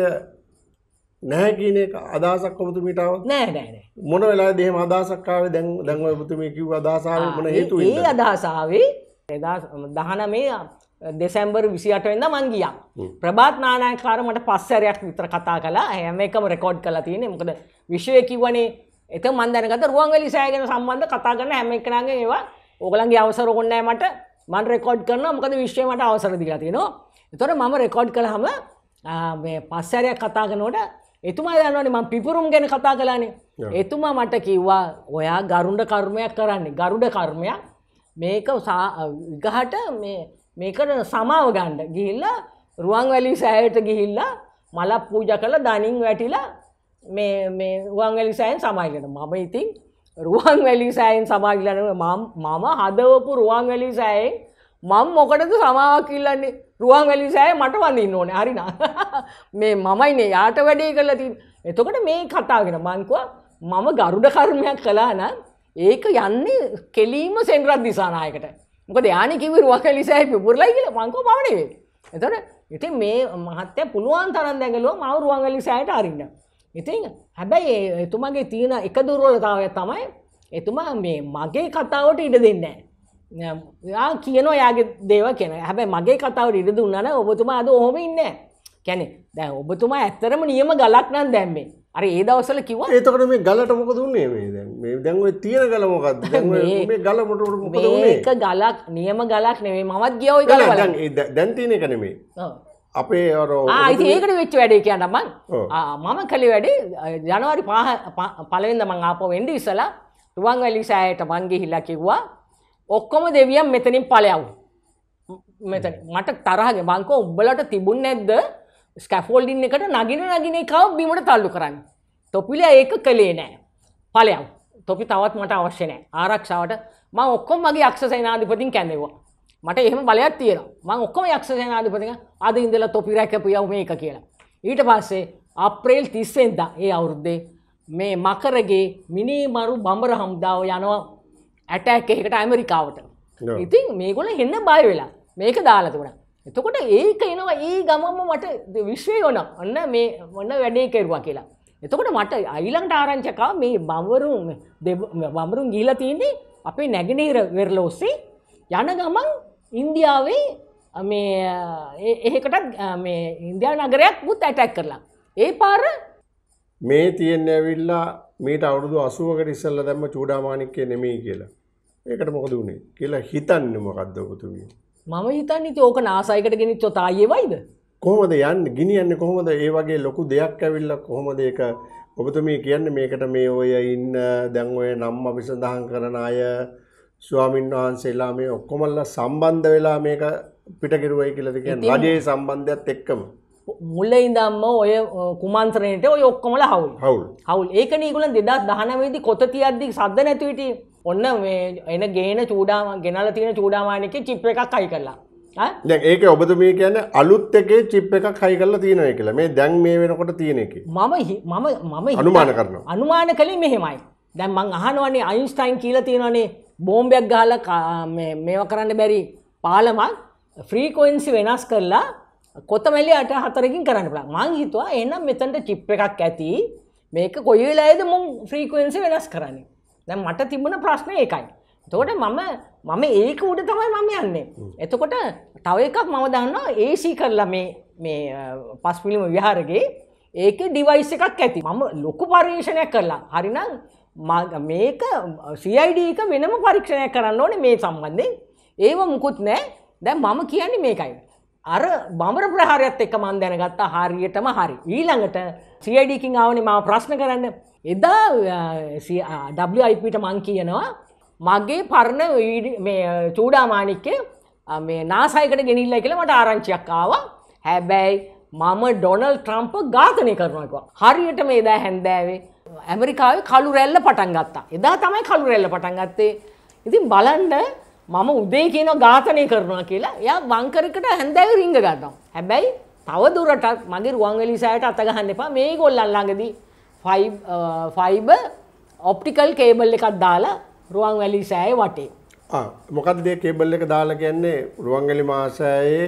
නැහැ කියන එක අදහසක් ඔබතුමීට ආවද? නෑ නෑ නෑ. මොන වෙලාවේද එහෙම අදහසක් ආවේ? දැන් දැන් ඔබතුමී කිව්ව අදහස ආවේ මොන හේතුවෙන්ද? ඒ අදහස ආවේ 19 දෙසැම්බර් 28 වෙනිදා මං ගියා. ප්‍රභාත් නානායකකාර මට පස්සරයක් විතර කතා කළා. හැම එකම රෙකෝඩ් කරලා තියෙන්නේ. මොකද විශ්වය කිව්වනේ එතකොට මං දැනගත්ත රුවන්වැලි සෑය ගැන සම්බන්ධ කතා කරන හැම එකනගේ ඒවා ඕගලන්ගේ අවසර ඕනේ නැහැ මට. මං රෙකෝඩ් කරනවා. මොකද විශ්වය මට අවසර දීලා තියෙනවා. එතකොට මම රෙකෝඩ් කළාම මේ පස්සරයක් කතා කරනකොට එතුමා දන්නවනේ මම පිපුරුම් ගැන කතා කළානේ. එතුමා මට කිව්වා ඔයා ගරුඩ කර්මයක් කරන්නේ. ගරුඩ කර්මයක්. මේක විගහට මේ මේකට සමාව ගන්න ගිහිල්ලා රුවන් වැලි සෑයට ගිහිල්ලා මලක් පූජ කළ දනින් වැටිලා මේ මේ රුවන් වැලි සෑයෙන් සමායිලට මම ඉතින් රුවන් වැලි සෑයෙන් සමාගිලන මම හදවපු රුවන් වැලි සෑයෙන් මං මොකටද සමාවක් ඉල්ලන්නේ රුවන් වැලි සෑය මට වඳින්න ඕනේ හරිනා (laughs) මේ මමයිනේ යාට වැඩේ කරලා තින් එතකොට මේ කතාගෙන මංකුව මම ගරුඩ කර්මයක් කලා නම් ඒක යන්නේ කෙලීම සෙන්රත් දිසානායකට මොකද යානි කිව රුවන් වැලි සෑය පිපුරලා කියලා මංකෝ මම නෙවෙයි එතකොට ඉතින් මේ මහත්තයා පුළුවන් තරම් දැඟලුවා මම රුවන් වැලි සෑයට අරින්න ඉතින් හැබැයි එතුමාගේ තියෙන එක දුර්වලතාවය තමයි එතුමා මේ මගේ කතාවට ඉඩ දෙන්නේ නැහැ යා කියනෝ යාගේ දේව කියෙන හැබැ මගේ කතාව ඉරද උන්නන ඔබතුමා අද හොම ඉන්න කැනෙ දැ ඔබතුමා ඇත්තරම නියම ගලක් නම් දැම්මේ අර ඒ දවසල කිව ඒතකට මේ ගලට මොක දුන්නේ මේ දැන්ව තියෙන ගලමොකක් ගලමට ඒක ගලක් නියම ගලක් නෙවේ මවත් ගියවයි ගල දැන්තින කනෙමේ අපේ ආයිති ඒකට වෙච්ච වැඩේ කියන්න මං මම කළි වැඩේ ජනවාරි පහ පලවෙද මං ආපෝ වෙන්ඩි ඉසලා රුවන් වැලි සෑයට මංගේ හිල්ලා කිව්වා ඔක්කොම දෙවියන් මෙතනින් පලයව් මෙතන මට තරහගේ මංකෝ උබලට තිබුණ නැද්ද ස්කැෆෝල්ඩින් එකට නගෙන නගෙන එකව බිමට තල්ලු කරන්න තොපිල ඒක කළේ නෑ පලයව් තොපි තවත් මට අවශ්‍ය නෑ ආරක්ෂාවට මං ඔක්කොම මගේ අක්ෂ සේනාධිපතින් කැඳෙවා මට එහෙම බලයක් තියෙනවා මං ඔක්කොම යක්ෂ සේනාධිපතික අද ඉඳලා තොපි රැකපියව මේක කියලා ඊට පස්සේ අප්‍රේල් තිස්සෙන්ද ඒ අවුරුද්දේ මේ මකරගේ මිනිමරු බඹර හමුදාව යනවා ඇටැක් එකට ඇමරිකාවට ඉතින් මේගොල හෙන්න බය වෙලා මේක දාලතුුණ එතකොට ඒක එනවා ඒ ගමම මට විශ්වය ඕන ඔන්න මේ ඔන්න වැඩේ කෙරුවා කියලා එතකොට මට අයිලංට ආරංචකා මේ බවරුම් බමරුම් ගීල තියන්නේ අපේ නැගෙනීර වෙරලෝස්සේ යන ගමන් ඉන්දියාවේ මේ එහෙකටත් මේ ඉන්දයා නගරයක් මුත් ඇටැක් කරලා. ඒ පාර මේ තියෙන්න ඇවිල්ලා මීට අවුරුදු අසුවකට ඉස්සල්ල දැම්ම චූඩාමානික්කය නෙමී කියලා. ඒකට මොකද වුණේ කියලා හිතන්න මොකක්ද ඔබතුමිය මම හිතන්නේ ඉතින් ඕක නාසයකට ගෙනිච්චොත් ආයේ වයිද කොහොමද යන්නේ ගිනියන්නේ කොහොමද ඒ වගේ ලොකු දෙයක් ඇවිල්ලා කොහොමද ඒක ඔබතුමිය කියන්නේ මේකට මේ ඔය ඉන්න දැන් ඔය නම් අපි සඳහන් කරන අය ස්වාමින් වහන්සේලා මේ ඔක්කොමල්ලා සම්බන්ධ වෙලා මේක පිටකිරුවයි කියලාද කියන්නේ රජයේ සම්බන්ධයත් එක්කම මුල්ල ඉදම්ම ඔය කුමන්ත්‍රණයට ඔය ඔක්කොමල හවුල් හවුල් හවුල් ඒක නීගුලන් දෙදස් දහනවේදී කොත තියද්දි සද්ද නැතිවිට ඔන්න එන ගේන චූඩාම ගෙනල තියෙන චූඩාමානක චිප් එකක් අයි කරලා දැ ඒක ඔබතුමිය කියන අලුත් එකේ චිප් එකක් හයි කරලා තියෙනය කියලා මේ දැන් මේ වෙනකොට තියෙන එක මම මම මම අනුමාන කරන අනුමාන කලින් මෙහෙමයි දැන් මං අහනවන්නේ අයින්ස්ටයින් කියලා තියෙනවනේ බෝම්බයක් ගහල මේව කරන්න බැරි පාලමක් ෆ්‍රීකෝයින්සි වෙනස් කරලා කොතමැලි අට හතරකින් කරන්න පුළා මං හිතුවා එනම් මෙතන්ට චිප් එකක් ඇති මේක කොයි වෙලායේද මුන් ෆ්‍රීකෝයින්සි වෙනස් කරන්නේ දැන් මට තිබුණ ප්‍රශ්න ඒකයි. එතකොට මම මම ඒක උඩ තමයි මම යන්නේ. එතකොට තව එකක් මම දන්නවා AC කරලා මේ මේ පස්පිලිම විහාරගේ ඒකේ ඩිවයිස් එකක් ඇති. මම ලොකු පරීක්ෂණයක් කරලා. හරිනම් මේක CID එක වෙනම පරීක්ෂණයක් කරන්න ඕනේ මේ සම්බන්ධයෙන්. ඒව මුකුත් නැහැ. දැන් මම කියන්නේ මේකයි. අර බමර ප්‍රහාරයත් එක්ක මන් දැනගත්තා හරියටම හරි. ඊළඟට CID කින් ආවනේ මම ප්‍රශ්න කරන්නේ එදා ඩයිපට මං කියනවා මගේ පරණ චූඩාමානික්‍ය මේ නාසයිකට ගෙනිල්ල කියල මට ආරංචියක්කාව හැබැයි මම ඩොනල් ට්‍රම්ප ඝාතනය කරනකවා. හරියට මේ දෑ හැන්දෑවේ ඇමරිකාව කළු රැල්ල පටන් ගත්තා. එදා තමයි කළු රැල්ල පටන් ගත්තේ. ඉතින් බලන්න මම උදේ කියන ඝාතනය කරනවා කියලා එයා බංකරකට හැන්දෑව රිංග ගන්නවා. හැබැයි තව දුරටත් මගේ රුවන්වැලි සෑයට අත ගහන්න එපා මේ ගොල්ලන් ළඟදී ෆයිබ ඔප්ටිකල් කේබල් එකක් දාලා රුවන් වැලි සෑය වටේ. මොකක්ද දේ කේබල් එක දාලා කියන්නේ රුවන්ගලි මාසයේ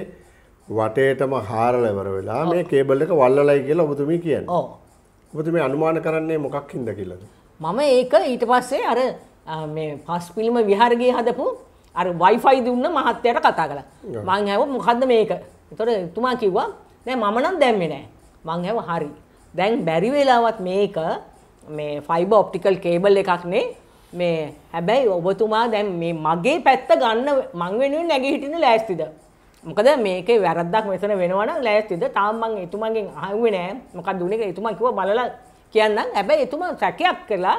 වටේටම හාරලවර වෙලා මේ කේබල් එක වල්ලලයි කියලා ඔබතුමී කියන්න. ඔබතුමී අනුමාන කරන්නේ මොකක් හින්ද කියලාද? මම ඒක ඊට පස්සේ අර මේ පස් පිළිම විහාරගේ හදපු අර වයිෆයි දුන්න මහත්තයට කතා කළා. මං හැව මොකද්ද මේක? ඒතොර එතුමා කිව්වා නෑ මම නම් දැම්මේ නෑ. මං හැව හරි. දැන් බැරි වෙලාවත් මේක මේ ෆයිබර් ඔප්ටිකල් කේබල් එකක්නේ මේ හැබැයි ඔබතුමා දැන් මේ මගේ පැත්ත ගන්න මං වෙනුවෙන් නැගී හිටින්න ලෑස්තිද මොකද මේකේ වැරද්දක් මෙතන වෙනවා නම් ලෑස්තිද තාම මං එතුමන්ගෙන් අහුවේ නෑ මොකක්ද උනේ කියලා එතුමා කිව්වා බලලා කියන්නම් හැබැයි එතුමා සැකයක් කළා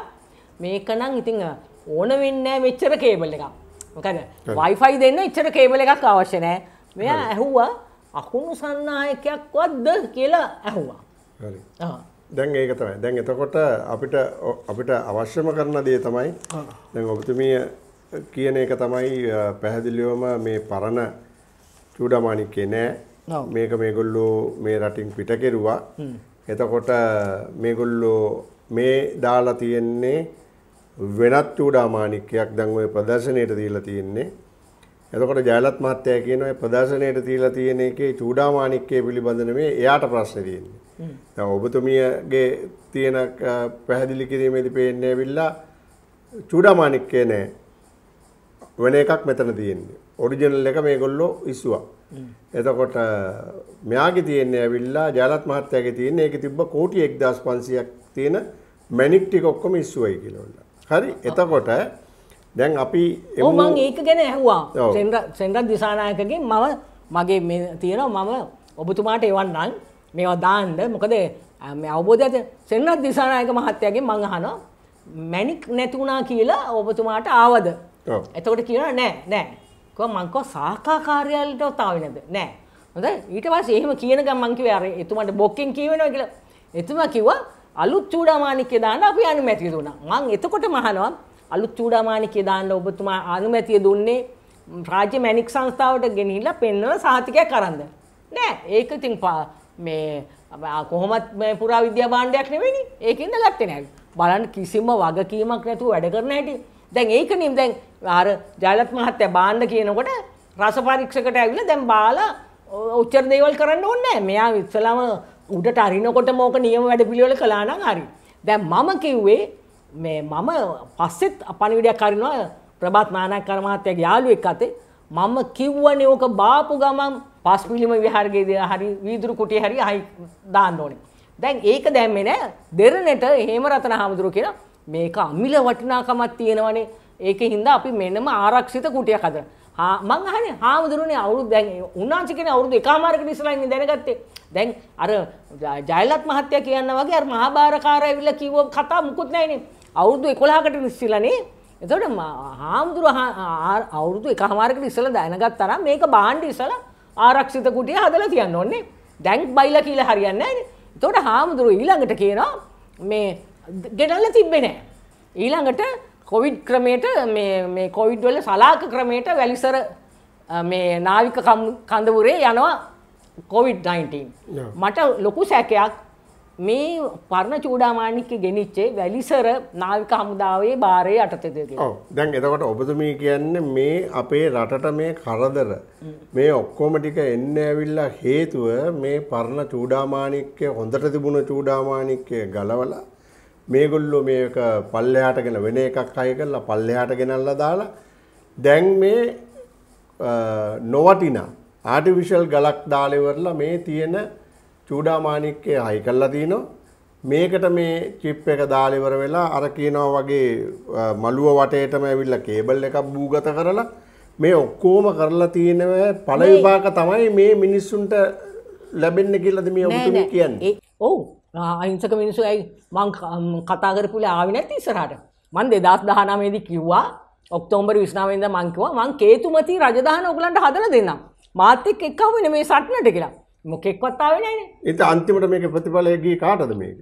මේක නම් ඉතින් ඕන වෙන්නේ නෑ මෙච්චර කේබල් එකක් මොකද වයිෆයි දෙන්න ඉච්චර කේබල එකක් අවශ්‍ය නෑ මෙයා ඇහුවා අකුණු සන්නායකයක්වත්ද කියලා ඇහුවා හරි. දැන් ඒක තමයි. දැන් එතකොට අපිට අපිට අවශ්‍යම කරන දේ තමයි දැන් ඔබතුමිය කියන එක තමයි පැහැදිලිවම මේ පරණ චූඩාමාණික්කේ නෑ. මේක මේගොල්ලෝ මේ රටින් පිට කෙරුවා. එතකොට මේගොල්ලෝ මේ දාලා තියෙන්නේ වෙනත් චූඩාමාණික්කයක් දැන් ওই ප්‍රදර්ශනයට දීලා තියෙන්නේ. එතකොට ජයලත් මහත්තයා කියන ඔය ප්‍රදර්ශනයට තියලා තියෙන එකේ චූඩාමාණික්කය පිළිබඳ නෙමෙයි එයාට ප්‍රශ්නේ තියෙන්නේ. දැන් ඔබතුමියගේ තියෙන පැහැදිලි කිරීමේදී පේන්නේ ඇවිල්ලා චූඩාමාණික්කේ නෑ වෙන එකක් මෙතන තියෙන්නේ. ඔරිජිනල් එක මේගොල්ලෝ ඉස්සුවා. එතකොට මෙයාගේ තියෙන්නේ ඇවිල්ලා ජයලත් මහත්තයාගේ තියෙන්නේ ඒක තිබ්බ කෝටි 1500ක් තියෙන මැනික් ටික ඔක්කොම ඉස්සුවයි කියලා. හරි. එතකොට දැන් අපි ඔව් මම ඒක ගැන ඇහුවා. සෙන්රත් සෙන්රත් දිසානායකගෙන් මම මගේ තියෙනවා මම ඔබතුමාට එවන්නම් මේවා දාන්න මොකද අවබෝධ සෙන්නත් දිසානායක මහත්තයගේ මං අහනවා මැනික් නැතිවුණා කියලා ඔබතුමාට ආවද එතකොට කියන නෑ නෑ මංකෝ සාකා කාර්යාලට ඔතාව නැද නෑ හොඳ ඊට පස් එහෙම කියන ගම්මංකිව අර එතුමට බොක්කෙන් කියවෙනවා කියලා එතුමා කිව්වා අලුත් චූඩාමානිකය දාන්න අපි අනුමැතිය දුන්නා මං එතකොට මහනවා අලුත් චූඩාමානිකය දාන්න ඔබතුමා අනුමැතිය දුන්නේ රාජ්‍ය මැනික් සංස්ථාවට ගෙනහිලා පෙන්වලා සහතිකයක් කරන්ද නෑ ඒක ඉතින් මේ කොහොමත් මේ පුරා විද්‍යා භාණ්ඩයක් නෙවෙයිනි. ඒකෙන්ද ගත්තේ නැහැ. බලන්න කිසිම වගකීමක් නැතුව වැඩ කරන හැටි. දැන් ඒකනේ දැන් අර ජයලත් මහත්තයා භාණ්ඩ කියනකොට රස පරීක්ෂකට ඇවිල්ලා දැන් බාලා උච්චර දේවල් කරන්න ඕනේ නැහැ. මෙයා ඉස්සලාම උඩට අරිනකොට මොක නියම වැඩ පිළිවෙල කළා නම් හරි. දැන් මම කිව්වේ මේ මම පස්සෙත් පණිවිඩයක් අරිනවා ප්‍රභාත් නානායක මහත්තයාගේ යාළුවෙක් අතේ මම කිව්වනේ ඕක බාපු ගමන් පාස්පිලිම විහාරගේදී හරි වීදුරු කුටිය හරි අහයි දාන්න ඕනේ. දැන් ඒක දැම්මේ නෑ දෙරණට හේමරතන හාමුදුරුව කියලා මේක අමිල වටිනාකමක් තියෙනවනේ. ඒකේ හින්දා අපි මෙන්නම ආරක්ෂිත කුටියක් හදන. හා මං අහන්නේ හාමුදුරුවනේ අවුරුදු දැන් උන්වංශ කියන්නේ අවුරුදු එකමාරකට ඉස්සලා ඉන්නේ දැනගත්තේ. දැන් අර ජයලත් මහත්තයා කියනවා වගේ අර මහාභාරකාරය ඇවිල්ලා කිව්ව කතා මුකුත් නැහැනේ. අවුරුදු 11කට ඉස්සලානේ එතකොට හාමුදුරුව අවුරුදු එකමාරකට ඉස්සලා දැනගත්තා නම් මේක බාණ්ඩ ඉස්සලා ආරක්ෂිත කුටිය හදලා තියන්න ඕනේ. දැන් බයිලා කියලා හරියන්නේ නැහැනේ. එතකොට හාමුදුරුවෝ ඊළඟට කියනවා මේ ගෙනල්ලා තිබ්බේ නැහැ. ඊළඟට කොවිඩ් ක්‍රමයට මේ කොවිඩ් වල සලාක ක්‍රමයට වැලිසර මේ නාවික කඳවුරේ යනවා කොවිඩ් 19. මට ලොකු සැකයක් මේ පරණ චූඩාමාණික්ක ගෙනනිච්චේ වැලිසර නාවික හමුදාවේ භාරය අටතද දැන් එතකොට ඔබතුමී කියන්න මේ අපේ රටට මේ කරදර මේ ඔක්කොම ටික එන්න ඇවිල්ලා හේතුව මේ පරණ චූඩාමාණික්කය හොඳට තිබුණ චූඩාමාණික්කය ගලවලා මේගොල්ලො මේක පල්ලයාට ගෙන වෙන එකක් අය කරලා පල්ලයාට ගෙනල්ල දාලා දැන් මේ නොවටිනා ආටිවිශල් ගලක් දාලෙවරලා මේ තියෙන චූඩාමාණික්කේ හයි කරලා තිනවා. මේකට මේ චිප් එක දාලා ඉවර වෙලා අර කියනවා වගේ මළුව වටේටම ඇවිල්ලා කේබල් එකක් බූගත කරලා මේ ඔක්කොම කරලා තියෙනවා පළ විපාක තමයි මේ මිනිස්සුන්ට ලැබෙන්න කියලාද මේ ඔබතුමී කියන්නේ? ඔව්. අහිංසක මිනිස්සු ඇයි මං කතා කරපුලේ ආවේ නැති ඉස්සරහට. මං 2019 දී කිව්වා ඔක්තෝබර් 29 වෙනිදා මං කිව්වා මං කේතුමති රජදාන ඔයගලන්ට හදලා දෙන්නම්. මාත් එක්ක එක්කම මේ සටනට කියලා. මොකෙක්වත් ආවේ නැහැ නේ. ඒත් අන්තිමට මේකේ ප්‍රතිඵලය ගියේ කාටද මේක?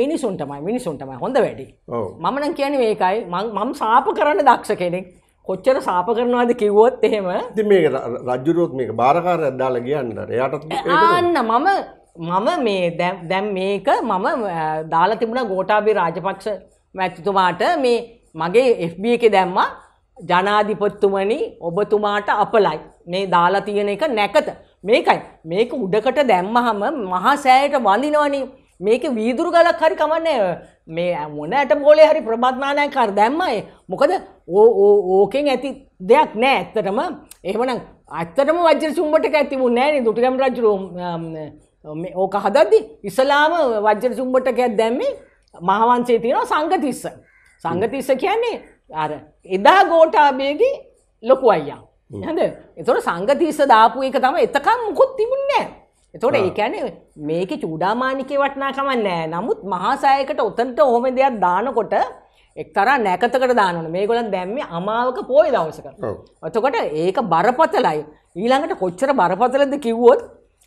මිනිසුන්ටමයි මිනිසුන්ටමයි හොඳ වැඩි. මම නම් කියන්නේ මේකයි මම සාප කරන්න දක්ෂ කෙනෙක්. කොච්චර සාප කරනවාද කිව්වොත් එහෙම. ඉතින් මේක රජුරුවොත් මේක බාරකාරයක් දාලා ගියන්නතර. එයාටත් ආන්න මම මම මේ දැන් මේක මම දාලා තිබුණා ගෝඨාභය රාජපක්ෂ මැතිතුමාට මේ මගේ FB එකේ දැම්මා ජනාධිපතිතුමනි ඔබතුමාට අපලයි. මේ දාලා තියෙන එක නැකත. මේකයි මේක උඩකට දැම්මහම මහා සෑයට වඳිනවනේ මේක වීදුරු ගලක් හරි කමන්නේ මේ මොන ඇට බෝලේ හරි ප්‍රබත්නානයක් කර දැම්මයි මොකද ඕ ඕ ඕකෙන් ඇති දෙයක් නෑ ඇත්තටම එහෙමනම් ඇත්තටම වජ්‍ර චුම්බටක ඇති වුණ නෑනේ දුටිගම් රජු ඕක හදද්දි ඉස්ලාම වජ්‍ර චුම්බටකයක් දැම්මේ මහවංශයේ තියෙනවා සංගතිස්ස සංගතිස්ස කියන්නේ අර එදා ගෝඨාභයගේ ලොකු අයියා හඳ එතොට සංගතිස්ස දාපු එක තම එතකම් මුකුත් තිබුන්නෑ. එතොට ඒකැන මේක චූඩාමානිකය වටනාකමන් නෑ නමුත් මහාසායකට ඔතන්ට ඔහොම දෙයක් දානකොට එක්තර නැකතකට දානන මේගොලන් දැම්ම අමාවක පෝය දවසක. ඔතකොට ඒක බරපතලයි. ඊළඟට කොච්චර බරපතලද කිව්වොත්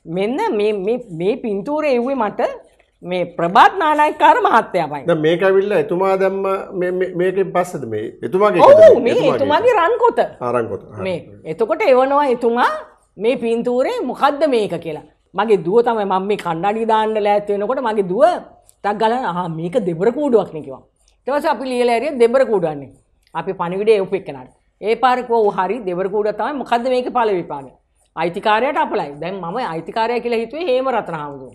මෙන්න මේ පින්තූර එව්වේ මට මේ ප්‍රබාත් නානායකාර මහත්තයමයි මේක විල්ල එතුමා දැම්ම මේකෙන් පස්සද මේ එතුමාගේ මේ එතුමාගේ රන්කොත ආරංකොත මේ එතකොට එවනවා එතුමා මේ පින්තූරේ මොකක්ද මේක කියලා මගේ දුව තමයි මම මේ කණ්ඩාඩි දාන්න ලෑත් වෙනකොට මගේ දුව තක් ගලන ආ මේක දෙබර කූඩුවක් නේ කිව්වා ඊට පස්සේ අපි ලියලා හරිය දෙබර කූඩුවන්නේ අපි පණිවිඩය උපෙක්කනට ඒ පාරකෝ හරි දෙබර කූඩුව තමයි මොකද්ද මේකේ පළවිපානේ අයිතිකාරයට අපලයි දැන් ම අයිතිකාරය කියලා හිතුවේ හේම රතන හාමුදුරු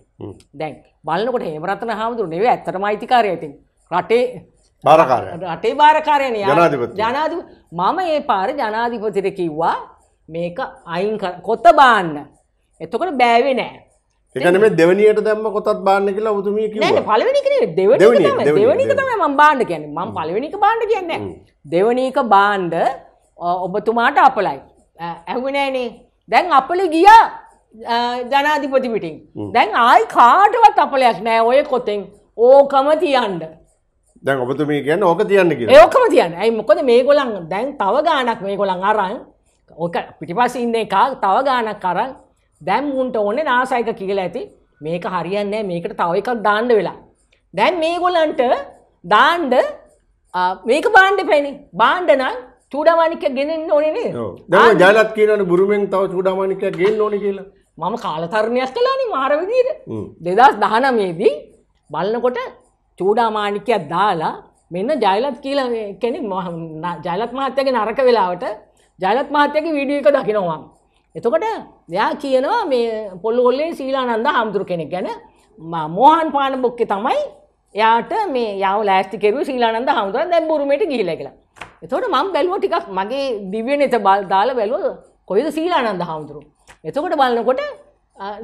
දැන් බලන්නකොට හේම රතන හාමුදුරු නෙවේ ඇතරම අයිතිකාරය ඇතින් රටේ රටේ භාරකාරයන ජනාධ මම ඒ පාර ජනාධිපතිට කිව්වා මේක අයින් කොත බාන්න එතකොට බෑවේ නෑ එකන මේ දෙවනියට දැම්ම කොතත් බාන්න කියලා උතුමිය පලවෙනික දෙවනික තම ම බාණ්ඩ කියන්නේ මං පලවෙනික බාණ්ඩ කියන්නේ දෙවනීක බාණ්ඩ ඔබතුමාට අපලයි ඇහුනෑනේ දැන් අපලි ගිය ජනාධිපති පිටින් දැන් ආයි කාටවත් අපලයක් නෑ ඔය කොතෙන් ඕකම තියන්ඩ දැන් ඔබතු මේ කියන්න ඕක තියන්න ඒකම තියන්න ඇයි මොකද මේ ගොලන් දැන් තව ගානක් මේ ගොලන් අරන් ඕක පිටිපස ඉන්න එකක් තව ගානක් කරන් දැම් උන්ට ඕන නාසයික කියල ඇති මේක හරියන්නේ මේකට තව එකක් දාණ්ඩ වෙලා දැන් මේ ගොලන්ට දාණ්ඩ මේක බාණ්ඩ පැණි බාණ්ඩනම් චූඩාමානිකය ගෙනෙන් ඕනේ නේද? ඔව්. දැන් ජයලත් කියනවනේ බුරුමෙන් තව චූඩාමානිකයක් ගෙන්න ඕනේ කියලා. මම කාලතරණයක් කළානේ මාර විදියට. 2019 දී බලනකොට චූඩාමානිකයක් දාලා මෙන්න ජයලත් කියලා කෙනෙක් ජයලත් මහත්තයාගේ නරක වෙලාවට ජයලත් මහත්තයාගේ වීඩියෝ එක දකිනවා මම. එතකොට එයා කියනවා මේ පොල්ලොල්ලේ සීලානන්ද හාමුදුරු කෙනෙක් ගැන මෝහන් පාන බොක්කේ තමයි එයාට මේ යාව ලෑස්ති කෙරුවේ සීලානන්ද හාමුදුරුවෝ දැන් බුරුමේට ගිහිල්ලා කියලා. එතකොට මම බැලුව ටිකක් මගේ දිව්‍යනත බල් දාලා බැලුව කොයිද සීලානන්ද හාමුදුරු. එතකොට බලනකොට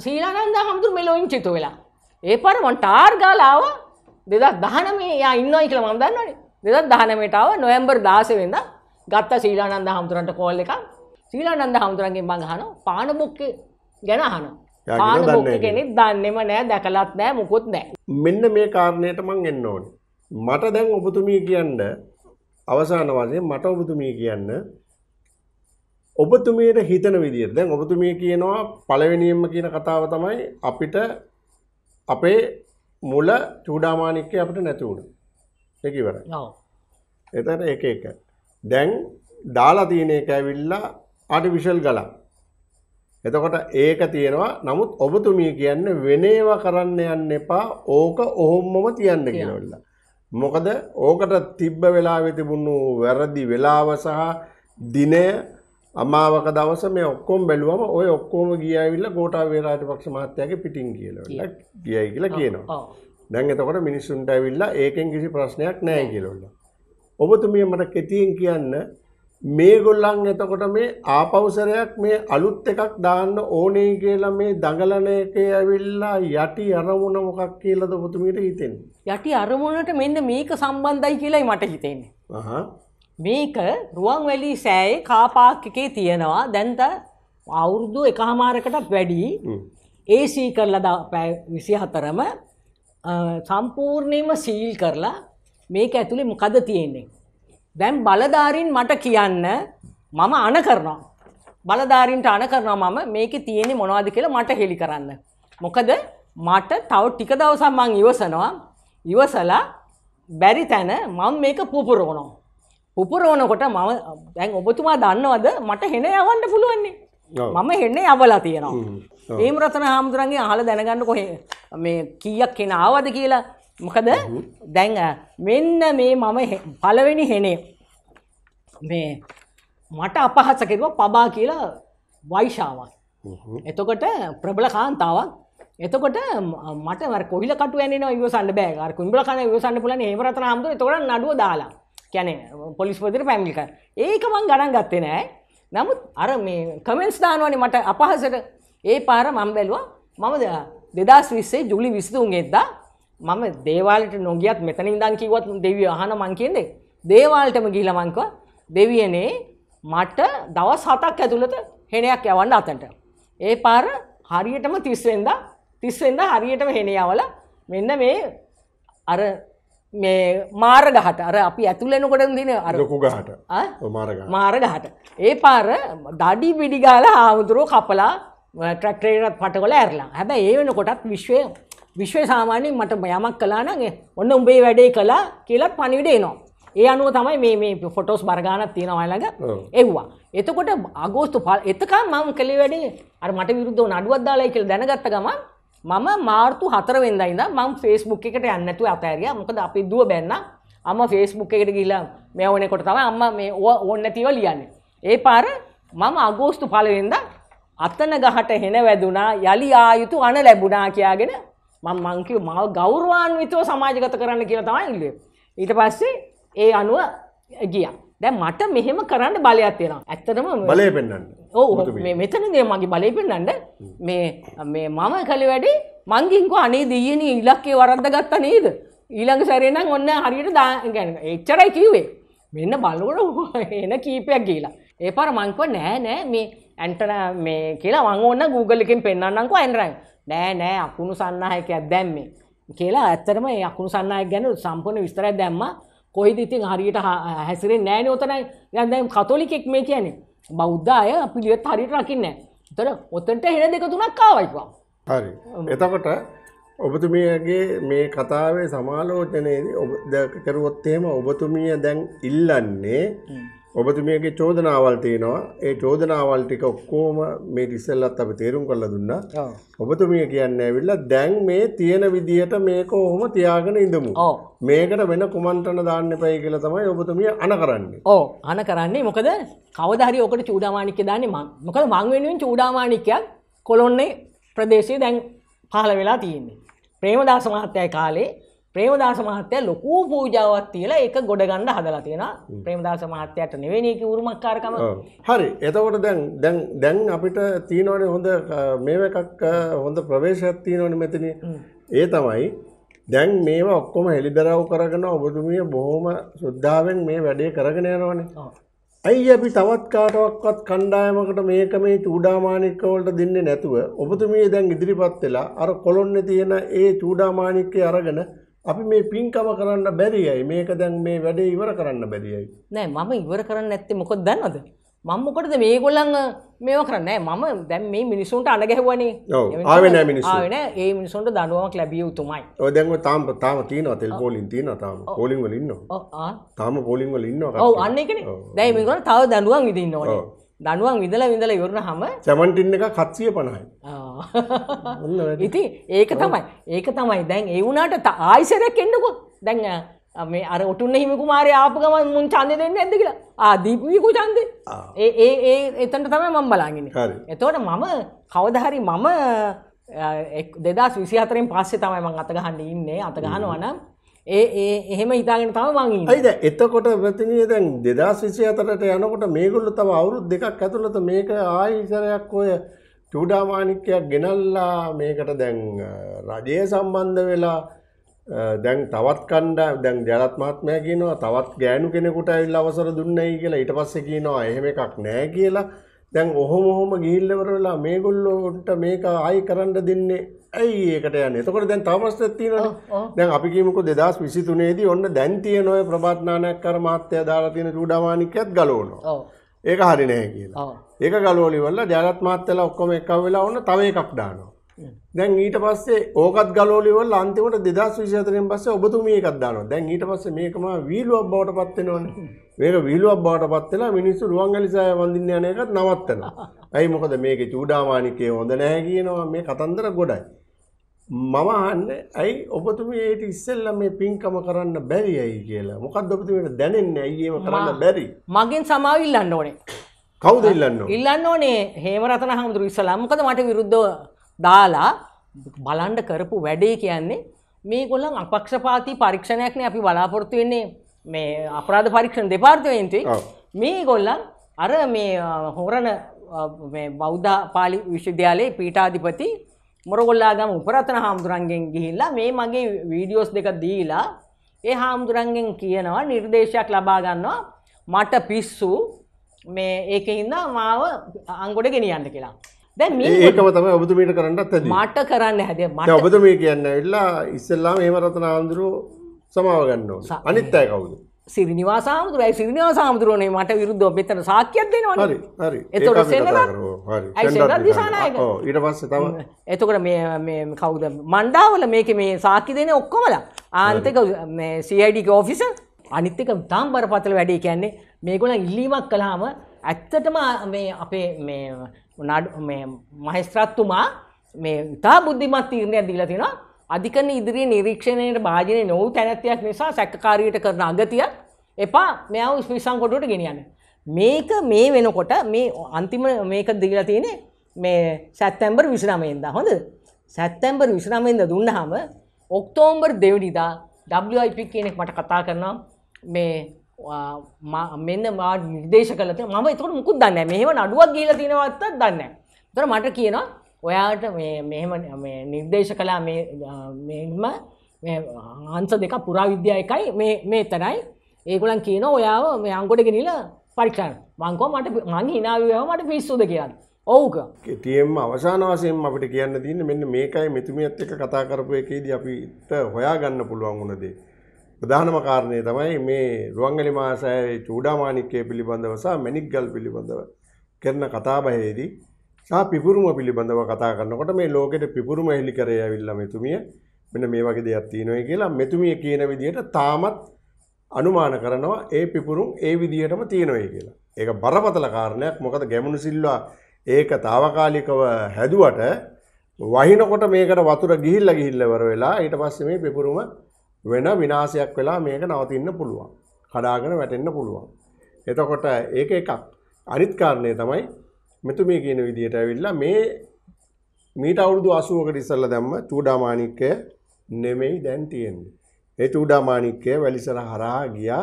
සීලානන්ද හමුදුරු මෙලොයින් චිතු වෙලා. ඒ පර මන් ටාර් ගාලාව දෙදස් දහනමේ යා ඉන්නයි කියලා මම දන්නවනේ. දෙදස් දහනමේටාව නොවැම්බර් 16 වෙනිදා ගත්ත සීලානන්ද හමුදුරන්ට කෝල් එකක්. සීලානන්ද හමුදුරන්ගෙන් මං අහනවා පාන බොක්කේ ගැන අහනවා. පාන බොක්කේ කෙනෙක් දන්නෙම නෑ දැකලත් නෑ මොකොත් නෑ. මෙන්න මේ කාරණයට මං එන්න ඕනේ. මට දැන් ඔබතුමී කියන්නේ අවසාන වශයෙන් මට ඔබතුමිය කියන්න ඔබතුමියට හිතන විදිහට දැන් ඔබතුමිය කියනවා පළවෙනියෙන්ම කියන කතාව තමයි අපිට අපේ මුල චූඩාමානික්කය අපිට නැති වුණා. ඒක ඉවරයි. ඔව්. එතන එක එක. දැන් දාලා තියෙන එක ඇවිල්ලා ආටිෆිෂල් ගලක්. එතකොට ඒක තියෙනවා. නමුත් ඔබතුමිය කියන්නේ වෙනේවා කරන්න යන්න එපා. ඕක ඔහොමම තියන්න කියනවලු. මොකද ඕකට තිබ්බ වෙලාවේ තිබුණු වැරදි වෙලාව සහ දිනය අමාවක දවස මේ ඔක්කොම බැලුවම ඔය ඔක්කොම ගියාවිල්ලා ගෝඨාභය රාජපක්ෂ මහත්තයාගේ පිටින් කියලා ගියයි කියලා කියනවා. දැන් එතකොට මිනිස්සුන්ට ඇවිල්ලා ඒකෙන් කිසි ප්‍රශ්නයක් නැහැ කියලා. ඔබතුමිය මට කෙටියෙන් කියන්න මේගොල්ලන් එතකොට මේ ආපවසරයක් මේ අලුත් එකක් දාන්න ඕනේ කියලා මේ දඟලන එකේ ඇවිල්ලා යටි අරමුණ මොකක් කියලාද ඔබතුමීට හිතෙන්නේ? යටි අරමුණට මෙන්න මේක සම්බන්ධයි කියලායි මට හිතෙන්නේ. මේක රුවන්වැලි සෑයේ කාපාක් එකේ තියෙනවා. දැන් අවුරුදු එකහමාරකටත් වැඩි AC කරලා 24ම සම්පූර්ණයෙන්ම සීල් කරලා මේක ඇතුලේ මොකද තියෙන්නේ? දැන් බලධාරීන් මට කියන්න මම අණ කරනවා. බලධාරීන්ට අණ කරනවා මම මේකේ තියෙන්නේ මොනවද කියලා මට හෙලි කරන්න. මොකද මට තව ටික දවසක් මං ඉවසනවා. ඉවසලා බැරි තැන මම මේක පුපුරවනවා. පුපුරවනකොට මම දැන් ඔබතුමා දන්නවද මට හෙන යවන්න පුළුවන්නේ. මම හෙන්නේ අවලා තියෙනවා. ඒම රතන හාමුදුරන්ගේ අහල දැනගන්න කොහේ මේ කීයක් කෙන ආවද කියලා මොකද දැන් මෙන්න මේ මම පළවෙනි හෙනේ මේ මට අපහස කෙරුවා පබා කියලා වයිශාවක් එතකොට ප්‍රබල කාන්තාවක් එතකොට මට වර කොවිල කටු යනවා ඉවසන්න බෑ අර කුඹල කන ඉවසන්න පුළුවන් හේමරතන හම්දුන එතකොට නඩුව දාලා කියන්නේ පොලිස් පොදිර පැමිලි කර ඒක මං ගණන් ගත්තේ නෑ නමුත් අර මේ කමෙන්ස් දානවනේ මට අපහසට ඒ පාර මම බැලුවා මම දෙදස් විස්සේ ජුලි විසිතුන්ගෙද්දා මම දේවාලට නොගියත් මෙතන ඉඳන් කිව්වත් දෙවියෝ අහන මං කියන්නේ දේවාලටම ගිහිලා මං කිව්වා දෙවියනේ මට දවස් 7ක් ඇතුළත හෙණයක් යවන්න අතට. ඒ පාර හරියටම 30 වෙනිදා 30 වෙනිදා හරියටම හෙණ යවලා මෙන්න මේ අර මේ මාර ගහට අර අපි ඇතුළ එනකොට දින අර ලොකු ගහට ආ මාර ගහ මාර ගහට ඒ පාර දඩි පිඩි ගාලා ආමුදුරෝ කපලා ට්‍රැක්ටරේට පටකොල ඇරලා හැබැයි ඒ වෙනකොටත් විශ්වය විශ්වසාමාන්‍යෙන් මට යමක් කලා නගේ ඔන්න උඹේ වැඩේ කලා කියලත් පනිවිඩේනවා. ඒ අනුව තමයි මේ මේ ෆොටෝස් බර්ගානත් තියෙනවලඟ එව්වා. එතකොට අගෝස්තු පල් එතකා මම කළේ වැඩේ අර මට විරුද්ධ නඩුවත් දාලා කියල දැනගත්ත ගමන් මම මාර්තු හතරවෙදයිද මං ෆේස්බුක් එකට යන්නතුව අතෑරිය මොකද අපි දුව බැන්න අම ෆේස්බුක් එකට ගිලා මෙවන කොට තම අම්ම මේ ඕන්න තිව ලියන්නේ. ඒ පාර මම අගෝස්තු පලවෙද අත්තන ගහට හෙන වැදුනා යළි ආයුතු අන ලැබුණා කියාගෙන මං මංකිව මව ගෞරවාන්විතව සමාජගත කරන්න කියලා තමයි ඉල්ලුවේ. ඊට පස්සේ ඒ අනුව ගියා. දැන් මට මෙහෙම කරන්න බලයක් තියෙනවා. ඇත්තටම බලය පෙන්වන්න. ඔව් මේ මෙතනදී මගේ බලය පෙන්වන්න මේ මේ මම කලේ වැඩි මං ගින්කෝ අනේ දෙයියනේ ඉලක්කේ වරද්දා ගත්තා නේද? ඊළඟ සැරේ නම් ඔන්න හරියට එච්චරයි කිව්වේ. මෙන්න බලනකොට එන කීපයක් ගිහිලා. ඒ පාර මං කිව්වා නෑ නෑ මේ ඇන්ටනා මේ කියලා මං ඕන Google එකෙන් පෙන්වන්නම්කෝ ඇන්ඩ්‍රොයිඩ්. නෑ නෑ අකුණු සන්නායකයක් දැම්මේ කියලා ඇත්තටම ඒ අකුණු සන්නායක ගැන සම්පූර්ණ විස්තරයක් දැම්මා කොහෙද ඉතින් හරියට හැසිරෙන්නේ නෑනේ උතනයි දැන් දැන් කතෝලිකෙක් මේ කියන්නේ බෞද්ධ අය පිළිවෙත් හරියට රකින්නේ නෑ උතන උතනට හෙන දෙක තුනක් ආවයිකවා හරි එතකොට ඔබතුමියගේ මේ කතාවේ සමාලෝචනයේදී ඔබ කරුවොත් එහෙම ඔබතුමිය දැන් ඉල්ලන්නේ ඔබතුමියගේ චෝදනාවල් තියෙනවා ඒ චෝදනාවල් ටික ඔක්කොම මේ ඉස්සෙල්ලත් අපි තේරුම් කරලා දුන්නා ඔබතුමිය කියන්නේ ඇවිල්ලා දැන් මේ තියෙන විදියට මේක ඔහොම තියාගෙන ඉඳමු මේකට වෙන කුමන්ත්‍රණ දාන්න එපයි කියලා තමයි ඔබතුමිය අන කරන්නේ ඕ අන කරන්නේ මොකද කවදා හරි ඔකට චූඩාමාණික්ක දාන්නේ මං මොකද මං වෙනුවෙන් චූඩාමාණික්කයක් කොළොන්නේ ප්‍රදේශයේ දැන් පහළ වෙලා තියෙන්නේ ප්‍රේමදාස මහත්තයා කාලේ ප්‍රේමදාස මහත්තය ලොකු පූජාවත් තියලා එක ගොඩගන්න හදලා තියෙන ප්‍රේමදාස මහත්තයට නිවෙනක උරුමක්කාරකම හරි එතකොට දැන් දැන් දැන් අපිට තියෙනවනේ හොඳ මේ එකක් හොඳ ප්‍රවේශයක් තියෙනවන මෙතන ඒ තමයි දැන් මේවා ඔක්කොම හෙළිදරව් කරගෙන ඔබතුමිය බොහොම සුද්ධාවෙන් මේ වැඩේ කරගෙන යනවනේ ඇයි අපි තවත් කාටවක්වත් කණ්ඩායමකට මේක මේ චූඩාමානික්කවලට දෙන්නේ නැතුව ඔබතුමිය දැන් ඉදිරිපත් වෙලා අර කොළොන්නේ තියෙන ඒ චූඩාමානික්කේ අරගෙන අපි මේ පින්කම කරන්න බැරියයි මේක දැන් මේ වැඩේ ඉවර කරන්න බැරියයි නෑ මම ඉවර කරන්න ඇත්තේ මොකොත් දන්නවද මම මොකටද මේගොල්ලන් මේවා කරන්නේ මම දැන් මේ මිනිසුන්ට අණ ගැහුවනේ ආවේ නෑ මිනිස්සු ආවේ නෑ ඒ මිනිසුන්ට දඬුවමක් ලැබිය යුතුමයි ඔය දැන් ඔය තාම තාම තියෙනවා තෙල් පෝලින් තියෙනවා තාම පෝලින් වල ඉන්නවා තාම පෝලින් වල ඉන්නවා ඔව් අන්න ඒකනේ දැන් මේගොල්ලන් තව දඬුවම් විඳින්න ඕනේ දනුවන් විදල විඳල යුරණහම චැමන්ටින් එක කත්සිය පණයි (laughs) ඉති ඒක තමයි ඒක තමයි දැන් ඒ වුණට ආයිසරයක් එන්නකො දැන් මේ අර ඔටුන්න හිමකු මාරය ආපකම මුන් චන්දය දෙන්න ඇද කියලා ආදීපිකු චන්ද ඒ ඒ එතන්ට තමයි මම් බලාගෙන එතවට මම කවදහරි මම දෙදස් විසි අතරෙන් පස්සේ තමයි මං අතගහන්න ඉන්නේ අතගහනවනම් ඒ ඒ එහෙම ඉතාගෙන තම මං අයිද එතකොට මෙතිනේ දැන් දෙදස් විසිය අතරට යනකොට මේගොල්ලු තම අවුරුත් දෙකක් ඇතුළත මේක ආයිසරයක් ඔය චූඩාමානික්කයක් ගෙනල්ලා මේකට දැන් රජය සම්බන්ධ වෙලා දැන් තවත් කණ්ඩ දැන් ජලත් මහත්මය කියනවා තවත් ගෑනු කෙනෙකුට ඇල් අවසර දුන්නයි කියලා ඊට පස්ස කියනවා එහෙම එකක් නෑ කියලා දැන් ඔහොම ඔහොම ගිල්ලවර වෙලා මේගොල්ලෝට මේක ආයි කරන්න දෙන්නේ ඇයි ඒකට යන්නේ? එතකොට දැන් තව ප්‍රශ්නයක් තියෙනවනේ. දැන් අපි කියමුකෝ 2023 දී ඔන්න දැන් තියෙන ඔය ප්‍රභාත් නානක් අර මාත්‍ය දාලා තියෙන චූඩාමානිකයත් ගලවනවා. ඒක හරි නෑ කියලා. ඒක ගලවල ඉවරලා ජයලත් මාත්‍යලා ඔක්කොම එකව වෙලා ඔන්න තව එකක් දානවා. දැන් ඊට පස්සේ ඕකත් ගලවල ඉවරලා අන්තිමට 2024 න් පස්සේ ඔබතුමී එකක් දානවා. දැන් ඊට පස්සේ මේකම වීලුවක් බවට පත් වෙනවනේ. මේක වීලුවක් බවට පත් වෙලා මිනිස්සු රුවන්වැලිසෑය වඳින්න යන එකත් නවත්තනවා. (laughs) ඇයි මොකද මේකේ චූඩාමානිකේ හොඳ නැහැ කියනවා මේ කතන්දර ගොඩයි. මම අහන්නේ ඇයි ඔබතුමිය ඒට ඉස්සෙල්ලා මේ පින්කම කරන්න බැරි ඇයි කියලා. මොකක්ද ඔබතුමියට දැනෙන්නේ ඇයි ඒව කරන්න බැරි? මගෙන් සමාව ඉල්ලන්න ඕනේ. කවුද ඉල්ලන්න ඕනේ? ඉල්ලන්න ඕනේ හේමරතන හමුදුරු ඉස්සලා. මොකද මට විරුද්ධව දාලා බලන්න කරපු වැඩේ කියන්නේ මේගොල්ලන් අපක්ෂපාති පරීක්ෂණයක්නේ අපි බලාපොරොත්තු වෙන්නේ මේ අපරාධ පරීක්ෂණ දෙපාර්තමේන්තුවේ. මේගොල්ලන් අර මේ හොරණ මේ බෞද්ධ පාලි විශ්වවිද්‍යාලයේ පීඨාධිපති මොරගොල්ලාගම උපරතන හාමුදුරන්ගෙන් ගිහිල්ලා මේ මගේ වීඩියෝස් දෙක දීලා ඒ හාමුදුරන්ගෙන් කියනවා නිර්දේශයක් ලබා ගන්නවා මට පිස්සු මේ ඒක හින්දා මාව අංගොඩ ගෙනියන්න කියලා. දැන් මේ ඒකම තමයි ඔබතුමීට කරන්නත් ඇති. මට කරන්න හැදේ මට ඔබතුමී කියන්න ඇවිල්ලා ඉස්සෙල්ලාම හේමරතන හාමුදුරුවෝ සමාව ගන්නවා. අනිත් අය කවුද? සිරිනිවා සාමුදුරයි සිරිනිවා සාමුදුරුවනේ මට විරුද්ධ මෙතන සාක්‍යයක් දෙනවා එතකොට සෙල්ලදසානායක ඊට පස්ස තම එතකොට මේ කවුද මණ්ඩාවල මේක මේ සාක්කි දෙන ඔක්කොමලා ආන්තක සඩික ඕෆිස අනිත්තක තාම් බරපතල වැඩේ කියන්නේ මේගොල ඉල්ලීමක් කළාම ඇත්තටම මේ අපේ නඩ මහෙස්ත්‍රත්තුමා මේ ඉතා බුද්ධිමත් තීරණයක් දීලා තිෙනවා අධිකරණ ඉදිරියේ නිරීක්ෂණයට භාජනය නොවූ තැනැත්තියක් නිසා සැකකාරීට කරන අගතිය එපා මෙයාව ස්මිසං කොටුවට ගෙනියන්න. මේක මේ වෙනකොට මේ අන්තිම මේක දිගලා තියෙන්නේ මේ සැත්තැම්බර් 29 හොඳ. සැත්තැම්බර් 29 දුන්නාම ඔක්තෝබර් 2 වෙනිදා WIP කෙනෙක් මට කතා කරනවා මේ මෙන්න මා නිර්දේශ කළේ මම ඒකට මුකුත් දන්නේ නැහැ. මෙහෙම නඩුවක් ගිහලා තියෙනවත් දන්නේ නැහැ. ඒතර මට කියනවා ඔයාට මෙම නිර්දේශ කලා මෙම හන්ස දෙක පුරා විද්‍යා එකයි මේ තරයි ඒකුලන් කියන ඔයාව මේ අංකොට ගෙනල පරික්ෂන් මංකෝ මට මං හිනාවව මට පිස්සුද කියන්න ඔවුක ටම් අවශාන වසයෙන් අපට කියන්න දන්න මෙන්න මේකයි මෙතුමියත් එක කතා කරපු එකේද අපිට හොයා ගන්න පුළුවන් වුණදේ. ප්‍රධානම කාරණය තමයි මේ රුවන්ගලි මාසය චූඩාමානික්කය පිළිබඳවසා මැනික්ගල් පිළිබඳව කරන කතාබහේදී සහ පිපුරුම පිළිබඳව කතා කරනකොට මේ ලෝකෙට පිපුරුම හෙළි කරේ ඇවිල්ලා මෙතුමිය මෙන්න මේ වගේ දෙයක් තියෙනවා කියලා මෙතුමිය කියන විදිහට තාමත් අනුමාන කරනවා ඒ පිපුරුම් ඒ විදිහටම තියෙනවා කියලා. ඒක බරපතල කාරණයක්. මොකද ගැමුණු සිල්වා ඒක తాවකාලිකව හැදුවට වහිනකොට මේකට වතුර ගිහිල්ලා ගිහිල්ලා වර වෙලා ඊට පස්සේ මේ පිපුරුම වෙන විනාශයක් වෙලා මේක නවතින්න පුළුවන්. කඩාගෙන වැටෙන්න පුළුවන්. එතකොට ඒක එකක්. අනිත් කාරණේ තමයි මෙතුමිය කියන විදිහට ඇවිල්ලා මේ මීට අවුරුදු 80කට ඉස්සෙල්ලා දැම්ම චූඩාමාණික්කය නෙමෙයි දැන් තියෙන්නේ. ඒ චූඩාමාණික්කය වැලිසර හරහා ගියා.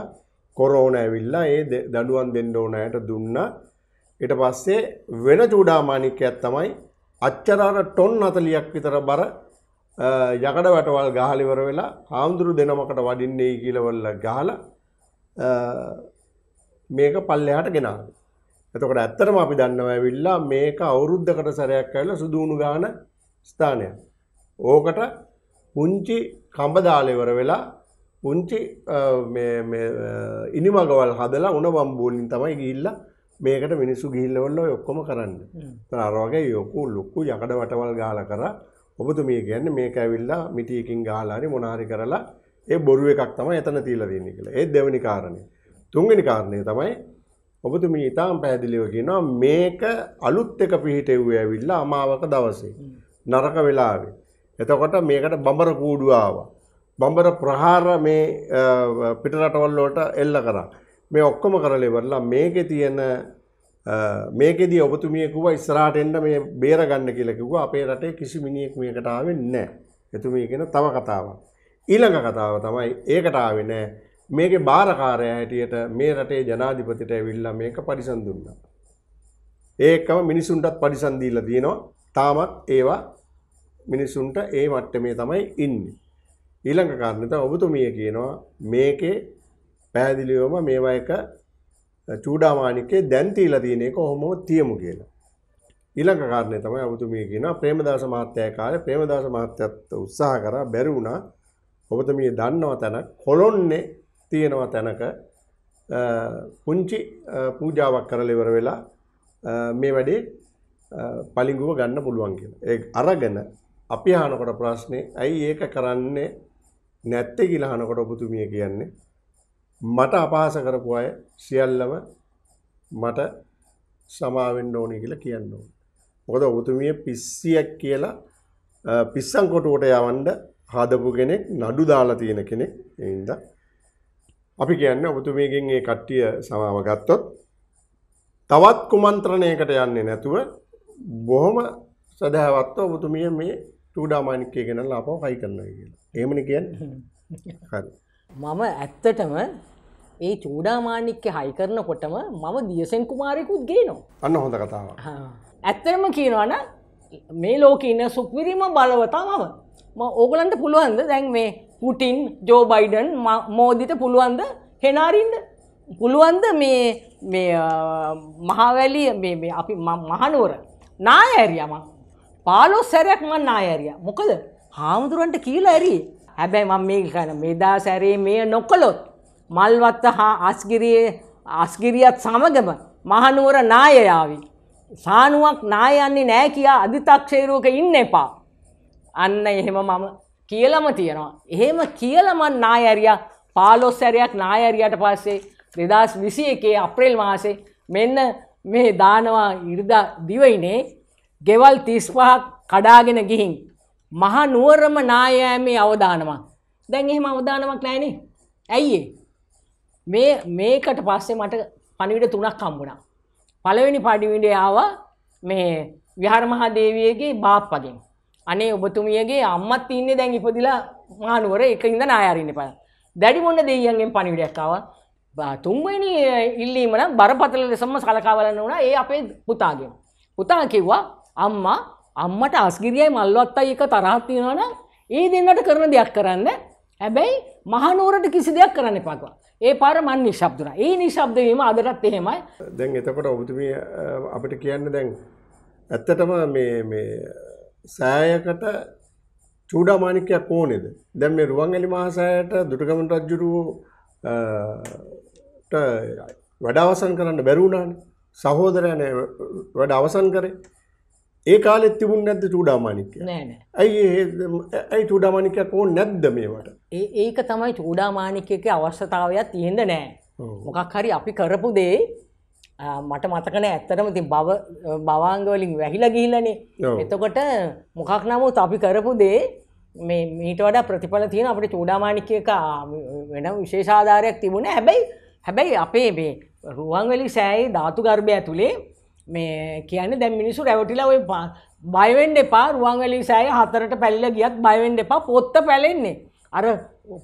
කොරෝනා ඇවිල්ලා ඒ දඬුවම් දෙන්න ඕන අයට දුන්නා. ඊට පස්සේ වෙන චූඩාමාණික්කයක් තමයි අච්චරාර ටොන් 40ක් විතර බර යකඩ වැටවල් ගහලා ඉවර වෙලා හාමුදුරු දෙනමකට වඩින්නේ කියලා වල්ලා ගහලා මේක පල්ලෙහාට ගෙනාවා. එතකොට ඇත්තටම අපි දන්නවා ඇවිල්ලා මේක අවුරුද්දකට සැරයක් ඇවිල්ලා සුදුණු ගාන ස්ථානයක්. ඕකට පුංචි කඹ දාලෙවර වෙලා පුංචි මේ මේ ඉනිමගවල් හදලා උණ වම්බෝලින් තමයි ගිහිල්ලා මේකට මිනිස්සු ගිහිල්ලා වල්ලා ඔය ඔක්කොම කරන්නේ. ඒතර අර වගේ යොකු ලොකු යකඩ වටවල් ගාලා කරා ඔබතුමිය කියන්නේ මේක ඇවිල්ලා මිටියකින් ගහලා හරි මොනාරි කරලා ඒ බොරු එකක් තමයි එතන තියලා දෙන්නේ කියලා. ඒ දෙවෙනි කාරණේ. තුන්වෙනි කාරණේ තමයි ඔබතුමී ඉතාම පැහැදිලිව කියනවා මේක අලුත් එක පිහිටෙව්ව ඇවිල්ලා අමාවක දවසේ නරක වෙලාවේ. එතකොට මේකට බඹර කූඩු ආවා. බඹර ප්‍රහාර මේ පිටරටවල් වලට එල්ල කරා. මේ ඔක්කොම කරලා ඉවරලා මේකේ තියෙන මේකෙදී ඔබතුමිය කිව්වා ඉස්සරහට එන්න මේ බේර ගන්න කියලා කිව්වා. අපේ රටේ කිසි මිනිහෙක් මේකට ආවෙ නැහැ. එතුමිය කියන තව කතාවක්. ඊළඟ කතාව තමයි ඒකට ආවෙ නැහැ. මේකේ බාරකාරයා හැටියට මේ රටේ ජනාධිපතිට ඇවිල්ලා මේක පරිසම් දුන්නා. ඒකම මිනිසුන්ටත් පරිසම් දීලා තියෙනවා. තාමත් ඒවා මිනිසුන්ට ඒ මට්ටමේ තමයි ඉන්නේ. ඊළඟ කාරණේ තමයි ඔබතුමිය කියනවා මේකේ පැහැදිලිවම මේවා එක චූඩාමාණිකේ දැන් තියලා තියෙන එක කොහොමද තියමු කියලා. ඊළඟ කාරණේ තමයි ඔබතුමිය කියනවා ප්‍රේමදාස මහත්තයා කාලේ ප්‍රේමදාස මහත්තයත් උත්සාහ කරා බැරි වුණා. ඔබතුමිය දන්නව තැන කොළොන්නේ තියෙනවා තැනක පුංචි පූජාවක් කරලා ඉවර වෙලා මේ වැඩේ පලිඟුව ගන්න පුළුවන් කියලා. ඒ අරගෙන අපි අහනකොට ප්‍රශ්නේ ඇයි ඒක කරන්නේ නැත්තේ කියලා අහනකොට ඔබතුමිය කියන්නේ මට අපහාස කරපු අය සියල්ලම මට සමාවෙන්න ඕනේ කියලා කියන්න ඕනේ. මොකද ඔබතුමිය පිස්සියක් කියලා පිස්සන් කොටුවට යවන්න හදපු කෙනෙක් නඩු දාලා තියෙන කෙනෙක් ඒ හින්දා අපි කියන්නේ ඔබතුමියගෙන් මේ කට්ටිය සමාව ගත්තොත් තවත් කුමන්ත්‍රණයකට යන්නේ නැතුව බොහොම සදාවත්ව ඔබතුමිය මේ ටූඩාමානික් ගෙනල්ලා ආපහු හයි කරනවා කියලා. එහෙමනේ කියන්නේ. (laughs) හරි. මම ඇත්තටම ඒ චූඩාමානික්කේ හයි කරනකොටම මම දියසෙන් කුමාරයෙකුත් ගේනවා. අන්න හොඳ කතාවක්. ඇත්තටම කියනවා නම් මේ ලෝකේ ඉන්න සුපිරිම බලවතා මම. මම ඕගලන්ට පුළුවන්ද දැන් මේ පුටින් ජෝ බයිඩන් මෝදිත පුළුවන්ද හෙනාරින්ද පුළුවන්ද මේ මේ මහවැලිය මේ අපි මහනුවර නාය ඇරියම පාලෝ සැරයක් මන් නාය ඇරිය මොකද හාමුදුරන්ට කියලා ඇරි හැබැයි මම මේ කියන මෙදා සැරේ මේ නොකළොත් මල්වත්ත හා අස්ගිරියේ අස්ගිරියත් සමගම මහනුවර නාය යාවි සානුවක් නාය යන්නේ නැහැ කියා අදි탁ෂේරුවක ඉන්න එපා අන්න එහෙම මම කියලම තියෙනවා. එහෙම කියලම නායඇරයා පාලොස් ඇරයක් නායඇරයට පස්සේ දෙදස් විසි එකේ අප්‍රේල් මාසේ මෙන්න මේ දානවා ඉරිදා දිවයිනේ ගෙවල් තිස්පහක් කඩාගෙන ගිහින්. මහා නුවරම නායෑමේ අවධානමක්. දැන් එහෙම අවධානමක් නෑනේ. ඇයිඒ. මේ මේකට පස්සේ මට පණිවිට තුනක් කම්බුණා. පළවෙනි පඩිවිඩ ආවා මේ විහාරමහා දේවියගේ බාප්පගෙන්. අනේ ඔබතුමියගේ අම්මත් ඉන්නේ දැන් ඉපදිලා මහනුවර එක ඉඳන් ආය අරින්න එපා. දැඩි මොන්න දෙයියන්ගෙන් පණිවිඩයක් ආවා. තුන්වෙනි ඉල්ලීම නම් බරපතල ලෙසම සලකා බලන්න වුණා ඒ අපේ පුතාගෙන්. පුතා කිව්වා අම්මා අම්මට අස්ගිරියයි මල්වත් අය එක තරහක් තියෙනවා නම් ඒ දෙන්නට කරන දෙයක් කරන්න. හැබැයි මහනුවරට කිසි දෙයක් කරන්න එපා කිව්වා. ඒ පාර මන් නිශ්ශබ්දුනා. ඒ නිශ්ශබ්ද වීම අදටත් එහෙමයි. දැන් එතකොට ඔබතුමිය අපිට කියන්න දැන් ඇත්තටම මේ මේ සෑයකට චූඩාමාණික්කයක් ඕනේද? දැන් මේ රුවන්වැලි මහසෑයට දුටුගැමුණු රජුරෝ ට වැඩ අවසන් කරන්න බැරි වුණානේ. සහෝදරයන වැඩ අවසන් කරේ. ඒ කාලෙත් තිබුණ නැද්ද චූඩාමාණික්කය? නෑ නෑ. ඇයි ඇයි චූඩාමාණික්කයක් ඕනේ නැද්ද මේවට? ඒ ඒක තමයි චූඩාමාණික්කයේ අවශ්‍යතාවයක් තියෙන්නේ නෑ. මොකක් හරි අපි කරපු දේ මට මතකන ඇත්තටම ති බව බවාංගවලින් වැහිලා ගිහිලනේ එතකොට මොකක් නමුත් අපි කරපු දේ මේ මීට වඩා ප්‍රතිඵල තියෙන අපට චූඩාමානිිකයක වෙන විශේෂාධාරයක් තිබුණ හැබැයි හැබැයි අපේ මේ රුවන්වැලි සෑයි ධාතු ගර්භය ඇතුළේ මේ කියන දැ මිනිසු රැවටිලා ඔය බයිවෙන්ඩ එපා රුවන්වැලි සෑය හතරට පැල්ල ගියත් බයිවෙන්ඩ එපා පොත්ත පැලෙන්නේ අර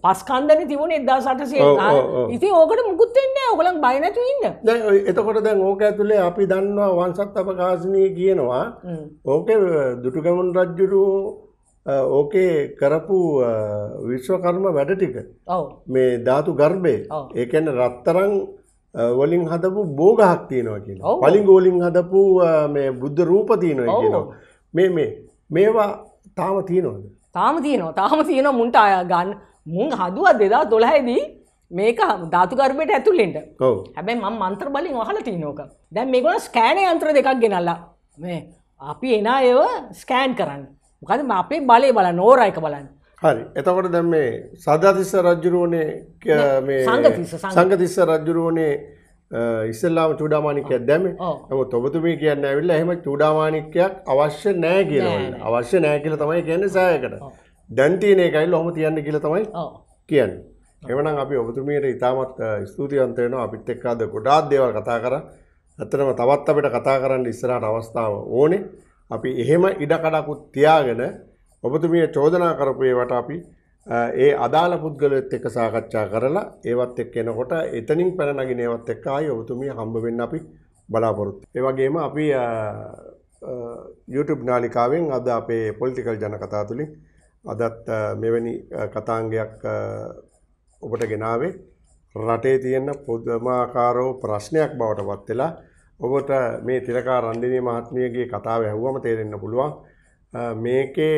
පස්කන්දන තිබුණ එදා සටසේ ඉති ඕකට මුකුත්වෙන්න ඔකළන් බයනැතු ඉන්න එතකොට දැන් ඕක ඇතුළේ අපි දන්නවා වන්සත් අප කාශනය කියනවා ඕක දුටුගැමුන් රජ්ජුරු ඕකේ කරපු විශ්වකර්ම වැඩ ටික මේ ධාතු ගර්භය ඒකන්න රත්තරං වලින් හදපු බෝගහක් තියෙනවා කියන පලිගෝලින් හදපු මේ බුද්ධ රූප තියනවා කියනවා මේ මේ මේවා තාම තියනොද තාම තියනවා තාම තියෙන මුන්ට අය ගන්න මුන් හදුවත් දෙදා දොළහයිදී මේක ධාතුකර්මයට ඇතුලෙන්ට හැබැයි මම මන්ත්‍ර බලින් වහල තියනෝක දැන් මේගොල ස්කෑන යන්ත්‍ර දෙකක් ගෙනල්ලා මේ අපි එනා ඒව ස්කෑන් කරන්න මොකද අපේ බලය බල නෝරයික බලන්න හරි එතකොට දැම් මේ සදාතිස්ස රජ්ජුරුවනේ සංගතිස්ස රජ්ජුරුවනේ ඉස්සල්ලාම චූඩාමානිකයක් දැම නමුත් ඔබතුමී කියන්න ඇවිල්ලා එහෙම චූඩාමානිකයක් අවශ්‍ය නෑ කියලා අවශ්‍ය නෑ කියලා තමයි කියන්නේ සෑයකට දැන් තියෙන එකයි ඔහොම තියන්න කියලා තමයි කියන්නේ එවනම් අපි ඔබතුමියට ඉතාමත් ස්තුතිවන්ත වෙනවා අපිත් එක්ක අද ගොඩාක් දේවල් කතා කරා ඇත්තටම තවත් අපිට කතා කරන්න ඉස්සරහට අවස්ථාව ඕනේ අපි එහෙම ඉඩ කඩකුත් තියාගෙන ඔබතුමිය චෝදනා කරපු ඒවට අපි ඒ අදාළ පුද්ගලයත් එක්ක සාකච්ඡා කරලා ඒවත් එක්ක එනකොට එතනින් පැන නගින ඒවත් එක්ක ආයි ඔබතුමිය හම්බ වෙන්න අපි බලාපොරොත්තු. ඒ වගේම අපි YouTube නාලිකාවෙන් අද අපේ පොලිටිකල් ජන කතා තුලින් අදත් මෙවැනි කතාංගයක් ඔබට ගෙනාවේ රටේ තියෙන පුදුමාකාරෝ ප්‍රශ්නයක් බවට පත් වෙලා ඔබට මේ තිලකා රන්දිනී මහත්මියගේ කතාව ඇහුවම තේරෙන්න පුළුවන් මේකේ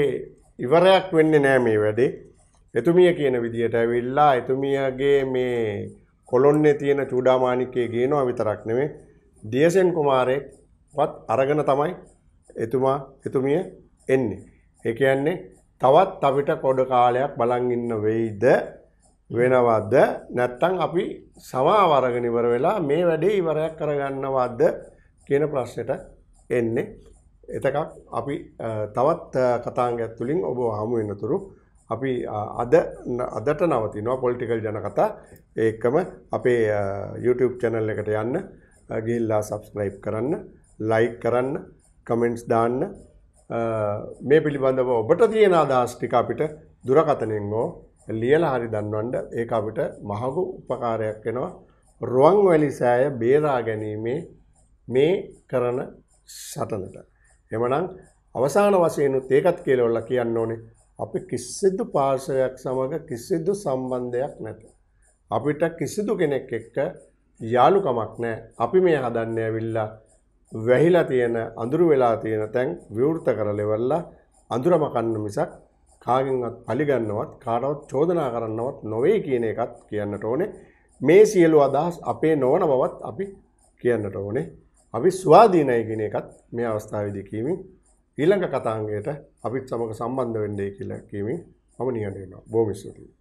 ඉවරයක් වෙන්නේ නෑ මේ වැඩේ එතුමිය කියන විදියට ඇවිල්ලා එතුමියගේ මේ කොළොන්නේ තියෙන චූඩාමාණිකයේ ගේනවා විතරක් නෙමෙයි ඩීඑස්එන් කුමාරයෙක්වත් අරගෙන තමයි එතුමා එතුමිය එන්නේ. ඒ කියන්නේ තවත් අපිට පොඩ කාලයක් බලන් ඉන්න වෙයිද වෙනවද නැත්නම් අපි සමාව අරගෙන ඉවර වෙලා මේ වැඩේ ඉවරයක් කරගන්නවද කියන ප්‍රශ්නෙට එන්නේ. එතකක් අපි තවත් කතාංගයක් තුලින් ඔබ හමු වෙනතුරු අපි අද අදට නවතිනවා පොලිටිකල් ජනකතා ඒකම අපේ YouTube channel එකට යන්න ගිහිල්ලා subscribe කරන්න like කරන්න comments දාන්න මේ පිළිබඳව ඔබට තියෙන අදහස් ටික අපිට දුරකථනයෙන් හෝ ලියලා හරි දන්වන්න ඒක අපිට මහඟු උපකාරයක් වෙනවා රුවන්වැලි සෑය බේරා ගැනීමේ මේ කරන සටනට එමනම් අවසාන වශයෙන් උත් ඒකත් කියලා ඔයාලා කියන්න ඕනේ අපි කිසිදු පාර්ශවයක් සමඟ කිසිදු සම්බන්ධයක් නැත. අපිට කිසිදු කෙනෙක් එක්ක යාළුකමක් නෑ අපි මේ හදන්න ඇවිල්ලා වැහිලා තියෙන අඳුරු වෙලා තියෙන තැන් විවෘත කරලෙවල්ලා අඳුරම කන්න මිසක් කාගෙන්වත් පලිගන්නවත් කාටවත් චෝදනා කරන්නවත් නොවේ කියන එකත් කියන්නට ඕනේ මේ සියලු අදහස් අපේ නොවන බවත් අපි කියන්නට ඕනේ අපි ස්වාධීනය කියන එකත් මේ අවස්ථාවේදී කියමින් ඊළඟ කතාංගයට අපිත් සමග සම්බන්ධ වෙන්නයි කියලා කියමින් මම නිහඬ වෙනවා. බොහොම ස්තුතියි.